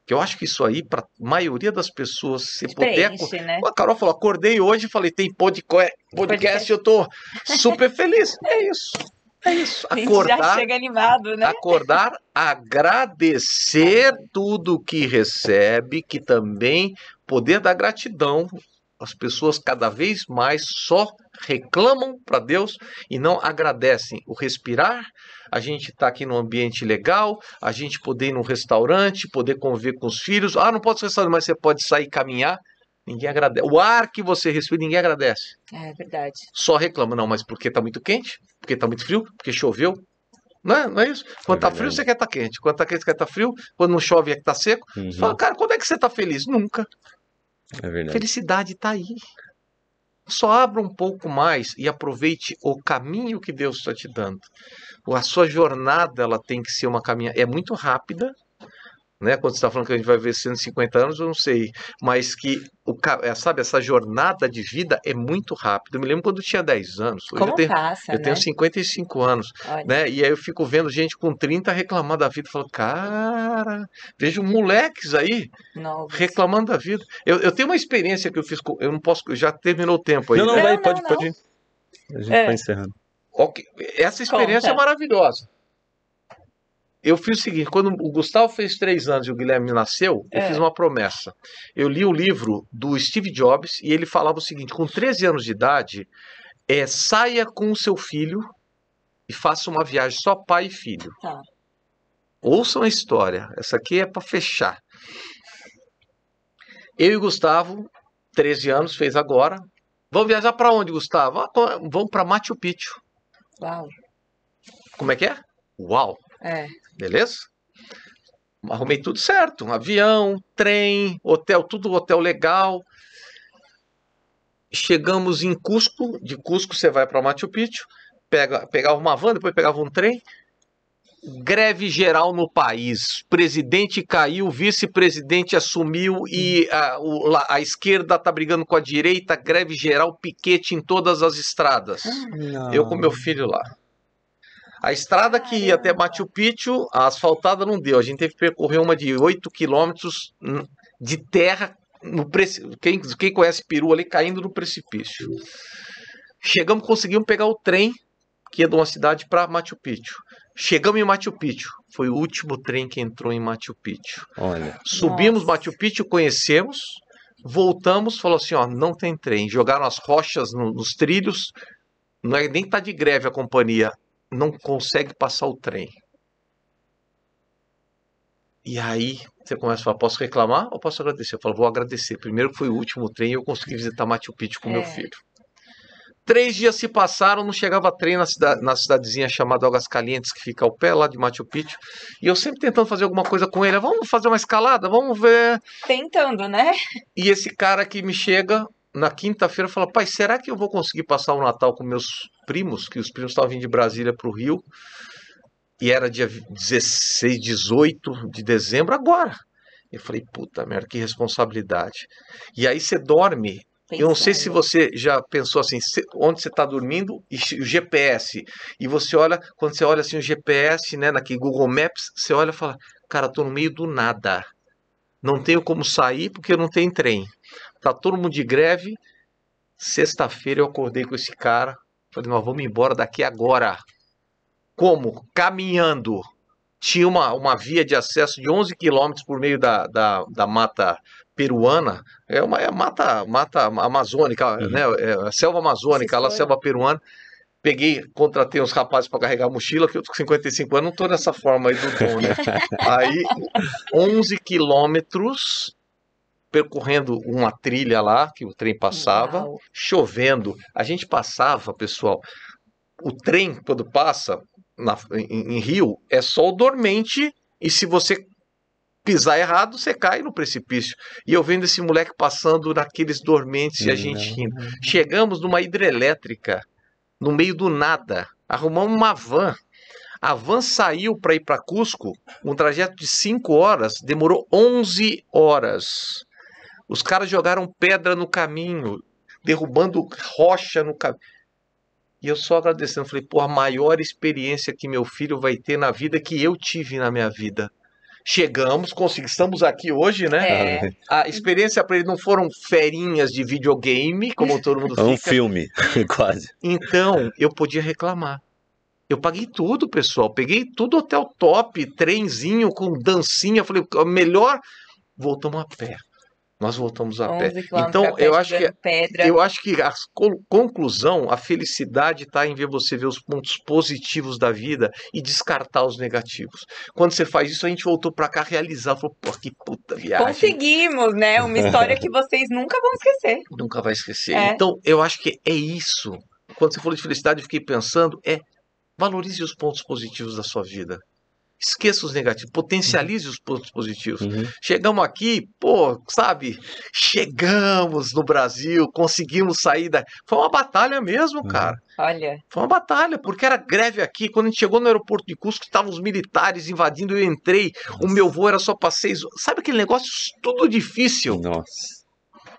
que eu acho que isso aí, para maioria das pessoas, se Experience, puder. Né? A Carol falou: acordei hoje e falei, tem podcast, podcast, eu tô super feliz. É isso. É isso. Acordar. chega animado, né? Acordar, agradecer tudo que recebe, que também poder dar gratidão as pessoas cada vez mais só reclamam para Deus e não agradecem. O respirar, a gente está aqui num ambiente legal, a gente poder ir num restaurante, poder conviver com os filhos. Ah, não pode ser restaurante, mas você pode sair caminhar. Ninguém agradece. O ar que você respira, ninguém agradece. É verdade. Só reclama, não, mas porque está muito quente, porque está muito frio, porque choveu. Não é, não é isso? É quando está é frio, você quer estar tá quente. Quando está quente, você quer estar tá frio. Quando não chove, é que está seco. Uhum. Você fala, cara, quando é que você está feliz? Nunca. É verdade. Felicidade está aí. Só abra um pouco mais e aproveite o caminho que Deus está te dando. A sua jornada ela tem que ser uma caminhada. É muito rápida, né? Quando você está falando que a gente vai ver 150 anos, eu não sei, mas que o eh, sabe essa jornada de vida é muito rápida. Eu me lembro quando eu tinha 10 anos. Hoje Como eu tenho, passa, eu né? tenho 55 anos, né? E aí eu fico vendo gente com 30 reclamando da vida, falando, cara, vejo moleques aí Novos. reclamando da vida. Eu, eu tenho uma experiência que eu fiz, com, eu não posso, já terminou o tempo aí. Não, não, né? não não, pode, não. pode. A gente está é. encerrando. Okay. Essa experiência é Conta. é maravilhosa. Eu fiz o seguinte: quando o Gustavo fez três anos e o Guilherme nasceu, eu é. fiz uma promessa. Eu li o livro do Steve Jobs e ele falava o seguinte: com 13 anos de idade, é, saia com o seu filho e faça uma viagem só pai e filho. Tá. Ouçam a história. Essa aqui é para fechar. Eu e Gustavo, 13 anos, fez agora. Vamos viajar para onde, Gustavo? Ah, vamos para Machu Picchu. Uau. Como é que é? Uau. É. Beleza? Arrumei tudo certo. Um avião, trem, hotel, tudo hotel legal. Chegamos em Cusco. De Cusco você vai para Machu Picchu. Pega, pegava uma van, depois pegava um trem. Greve geral no país. Presidente caiu, vice-presidente assumiu e a, o, a, esquerda está brigando com a direita. Greve geral, piquete em todas as estradas. Ah, não. Eu com meu filho lá. A estrada que ia até Machu Picchu, a asfaltada não deu. A gente teve que percorrer uma de 8 quilômetros de terra, no preci... quem, quem conhece Peru ali, caindo no precipício. Chegamos, conseguimos pegar o trem que ia de uma cidade para Machu Picchu. Chegamos em Machu Picchu. Foi o último trem que entrou em Machu Picchu. Olha. Subimos Nossa. Machu Picchu, conhecemos, voltamos, falou assim: ó, não tem trem. Jogaram as rochas no, nos trilhos. Não é nem tá de greve a companhia não consegue passar o trem. E aí você começa a falar, posso reclamar ou posso agradecer? Eu falo, vou agradecer. Primeiro que foi o último trem e eu consegui visitar Machu Picchu com é. meu filho. Três dias se passaram, não chegava trem na, cida, na cidadezinha chamada Algas Calientes, que fica ao pé lá de Machu Picchu. E eu sempre tentando fazer alguma coisa com ele. Ah, vamos fazer uma escalada, vamos ver. Tentando, né? E esse cara que me chega na quinta-feira fala: pai, será que eu vou conseguir passar o Natal com meus primos, que os primos estavam vindo de Brasília para o Rio, e era dia 16, 18 de dezembro, agora. Eu falei, puta merda, que responsabilidade. E aí você dorme. Pensando. Eu não sei se você já pensou assim, onde você está dormindo e o GPS. E você olha, quando você olha assim o GPS, né, naquele Google Maps, você olha e fala, cara, tô no meio do nada. Não tenho como sair porque não tem trem. Tá todo mundo de greve. Sexta-feira eu acordei com esse cara, Falei, nós vamos embora daqui agora. Como? Caminhando. Tinha uma, uma via de acesso de 11 quilômetros por meio da, da, da mata peruana, é uma é mata, mata amazônica, uhum. né? É, é selva amazônica, lá selva peruana. Peguei, contratei uns rapazes para carregar mochila, que eu tô com 55 anos, não tô nessa forma aí do dom, né? aí, 11 quilômetros percorrendo uma trilha lá, que o trem passava, Uau. chovendo. A gente passava, pessoal, o trem, quando passa na, em, em Rio, é só o dormente, e se você pisar errado, você cai no precipício. E eu vendo esse moleque passando naqueles dormentes e a gente rindo. Chegamos numa hidrelétrica, no meio do nada. Arrumamos uma van. A van saiu para ir para Cusco, um trajeto de 5 horas, demorou 11 horas. Os caras jogaram pedra no caminho, derrubando rocha no caminho. E eu só agradecendo, falei, pô, a maior experiência que meu filho vai ter na vida que eu tive na minha vida. Chegamos, conseguimos, estamos aqui hoje, né? É. A experiência para ele não foram ferinhas de videogame, como todo mundo fica. É um filme, quase. Então, eu podia reclamar. Eu paguei tudo, pessoal. Peguei tudo hotel top, trenzinho com dancinha. Falei, melhor voltamos a pé. Nós voltamos a pé. Então, eu acho que pedra. eu acho que a conclusão, a felicidade está em ver você ver os pontos positivos da vida e descartar os negativos. Quando você faz isso, a gente voltou para cá realizar, falou, pô, que puta viagem. Conseguimos, né? Uma história que vocês nunca vão esquecer. Nunca vai esquecer. É. Então, eu acho que é isso. Quando você falou de felicidade, eu fiquei pensando, é valorize os pontos positivos da sua vida esqueça os negativos, potencialize os pontos positivos. Uhum. Chegamos aqui, pô, sabe? Chegamos no Brasil, conseguimos sair da. Foi uma batalha mesmo, uhum. cara. Olha. Foi uma batalha, porque era greve aqui. Quando a gente chegou no aeroporto de Cusco, estavam os militares invadindo, eu entrei. Nossa. O meu voo era só para seis. Sabe aquele negócio tudo difícil? Nossa.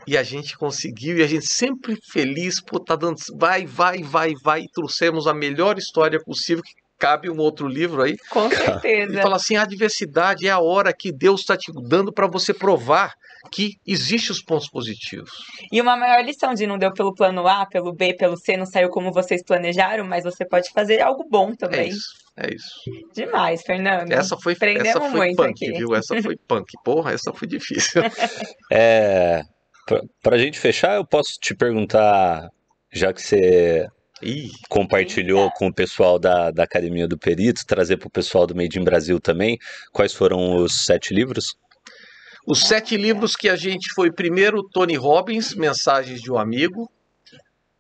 E a gente conseguiu, e a gente sempre feliz, pô, tá dando. Vai, vai, vai, vai. E trouxemos a melhor história possível que cabe um outro livro aí. Com certeza. E fala assim: a adversidade é a hora que Deus está te dando para você provar que existem os pontos positivos. E uma maior lição de não deu pelo plano A, pelo B, pelo C, não saiu como vocês planejaram, mas você pode fazer algo bom também. É isso. É isso. Demais, Fernando. Essa foi, essa foi punk, aqui. viu? Essa foi punk. Porra, essa foi difícil. é, pra, pra gente fechar, eu posso te perguntar, já que você Ih, compartilhou com o pessoal da, da Academia do Perito, trazer para o pessoal do Made in Brasil também. Quais foram os sete livros? Os sete livros que a gente foi primeiro Tony Robbins, Mensagens de um Amigo,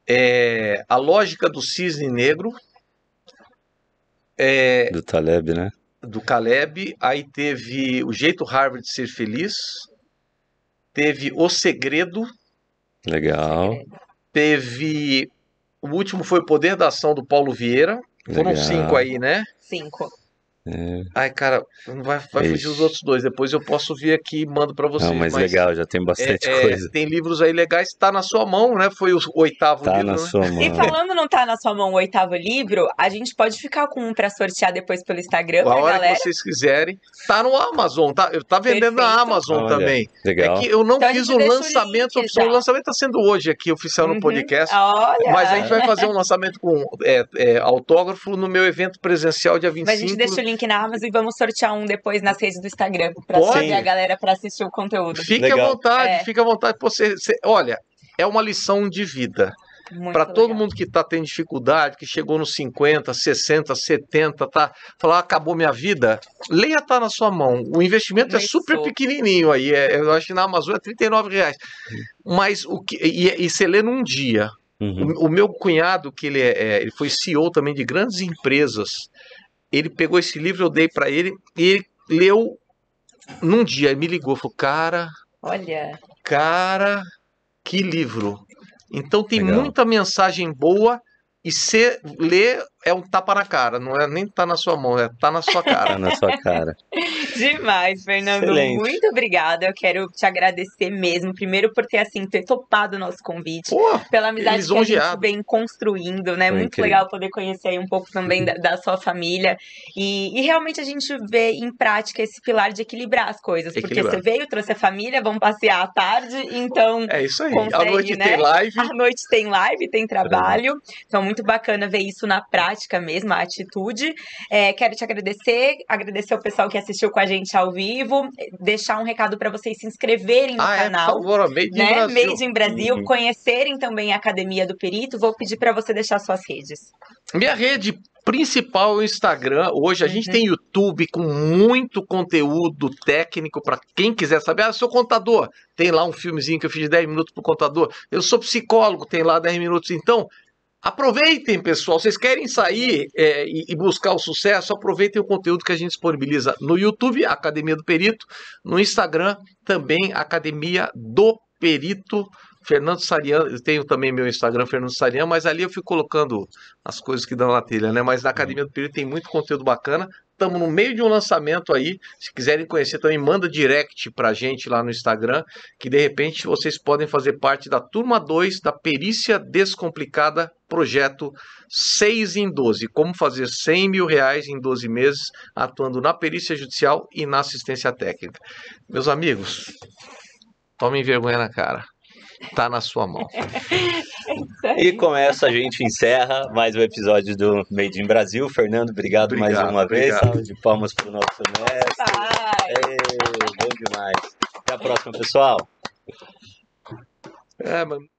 é, A Lógica do Cisne Negro. É, do Taleb, né? Do Caleb. Aí teve O Jeito Harvard de Ser Feliz. Teve O Segredo. Legal. Teve o último foi o Poder da Ação do Paulo Vieira. Legal. Foram cinco aí, né? Cinco. É. Ai, cara, vai, vai é fugir os outros dois. Depois eu posso vir aqui e mando para vocês. Não, mas, mas, legal, já tem bastante é, é coisa. É, tem livros aí legais, tá na sua mão, né? Foi o oitavo tá livro. Na né? sua mão. E falando não tá na sua mão o oitavo livro, a gente pode ficar com um para sortear depois pelo Instagram. A hora galera. que vocês quiserem. Tá no Amazon, tá? Tá vendendo Perfeito. na Amazon Olha, também. Legal. É que eu não então fiz o lançamento o O lançamento tá sendo hoje aqui, oficial uhum. no podcast. Olha. Mas a gente vai fazer um lançamento com é, autógrafo no meu evento presencial dia 25. Mas a gente deixa o link link na Amazon e vamos sortear um depois nas redes do Instagram para seguir a galera para assistir o conteúdo. Fique Legal. à vontade, é. fique à vontade. Pô, você, olha, é uma lição de vida. Para todo mundo que está tendo dificuldade, que chegou nos 50, 60, 70, tá, falar acabou minha vida, leia tá na sua mão. O investimento é super pequenininho aí, é, eu acho que na Amazon é 39 reais. Mas o que e, você lê num dia. Uhum. O, o, meu cunhado que ele é, é ele foi CEO também de grandes empresas ele pegou esse livro, eu dei para ele, e ele leu num dia, me ligou, falou, cara, olha, cara, que livro. Então tem Legal. muita mensagem boa e você ler é um tapa na cara, não é nem tá na sua mão, é tá na sua cara. tá na sua cara. Demais, Fernando. Excelente. Muito obrigada. Eu quero te agradecer mesmo, primeiro por ter assim ter topado o nosso convite, Pô, pela amizade que a gente vem construindo, né? Foi Muito incrível. legal poder conhecer aí um pouco também da, da sua família e, e, realmente a gente vê em prática esse pilar de equilibrar as coisas, equilibrar. porque você veio, trouxe a família, vamos passear à tarde, então É isso aí. Consegue, noite né? tem live. a noite tem live, tem trabalho. Então muito bacana ver isso na prática prática mesmo, a atitude. É, quero te agradecer, agradecer o pessoal que assistiu com a gente ao vivo, deixar um recado para vocês se inscreverem no ah, canal. É, por favor, Made né? in Brasil. Made in Brasil, uhum. conhecerem também a Academia do Perito. Vou pedir para você deixar suas redes. Minha rede principal é o Instagram. Hoje a uhum. gente tem YouTube com muito conteúdo técnico para quem quiser saber. Ah, sou contador. Tem lá um filmezinho que eu fiz de 10 minutos pro contador. Eu sou psicólogo, tem lá 10 minutos. Então, Aproveitem, pessoal. Vocês querem sair é, e, buscar o sucesso? Aproveitem o conteúdo que a gente disponibiliza no YouTube, Academia do Perito, no Instagram, também Academia do Perito. Fernando Sarian, eu tenho também meu Instagram, Fernando Sarian, mas ali eu fico colocando as coisas que dão na telha, né? Mas na Academia do Perito tem muito conteúdo bacana estamos no meio de um lançamento aí. Se quiserem conhecer também, manda direct pra gente lá no Instagram, que de repente vocês podem fazer parte da turma 2 da Perícia Descomplicada projeto 6 em 12, como fazer 100 mil reais em 12 meses, atuando na perícia judicial e na assistência técnica. Meus amigos, tomem vergonha na cara está na sua mão. É e com essa a gente encerra mais um episódio do Made in Brasil. Fernando, obrigado, obrigado mais uma obrigado. vez. Salve de palmas para o nosso mestre. Ei, bom demais. Até a próxima, pessoal. É, mano.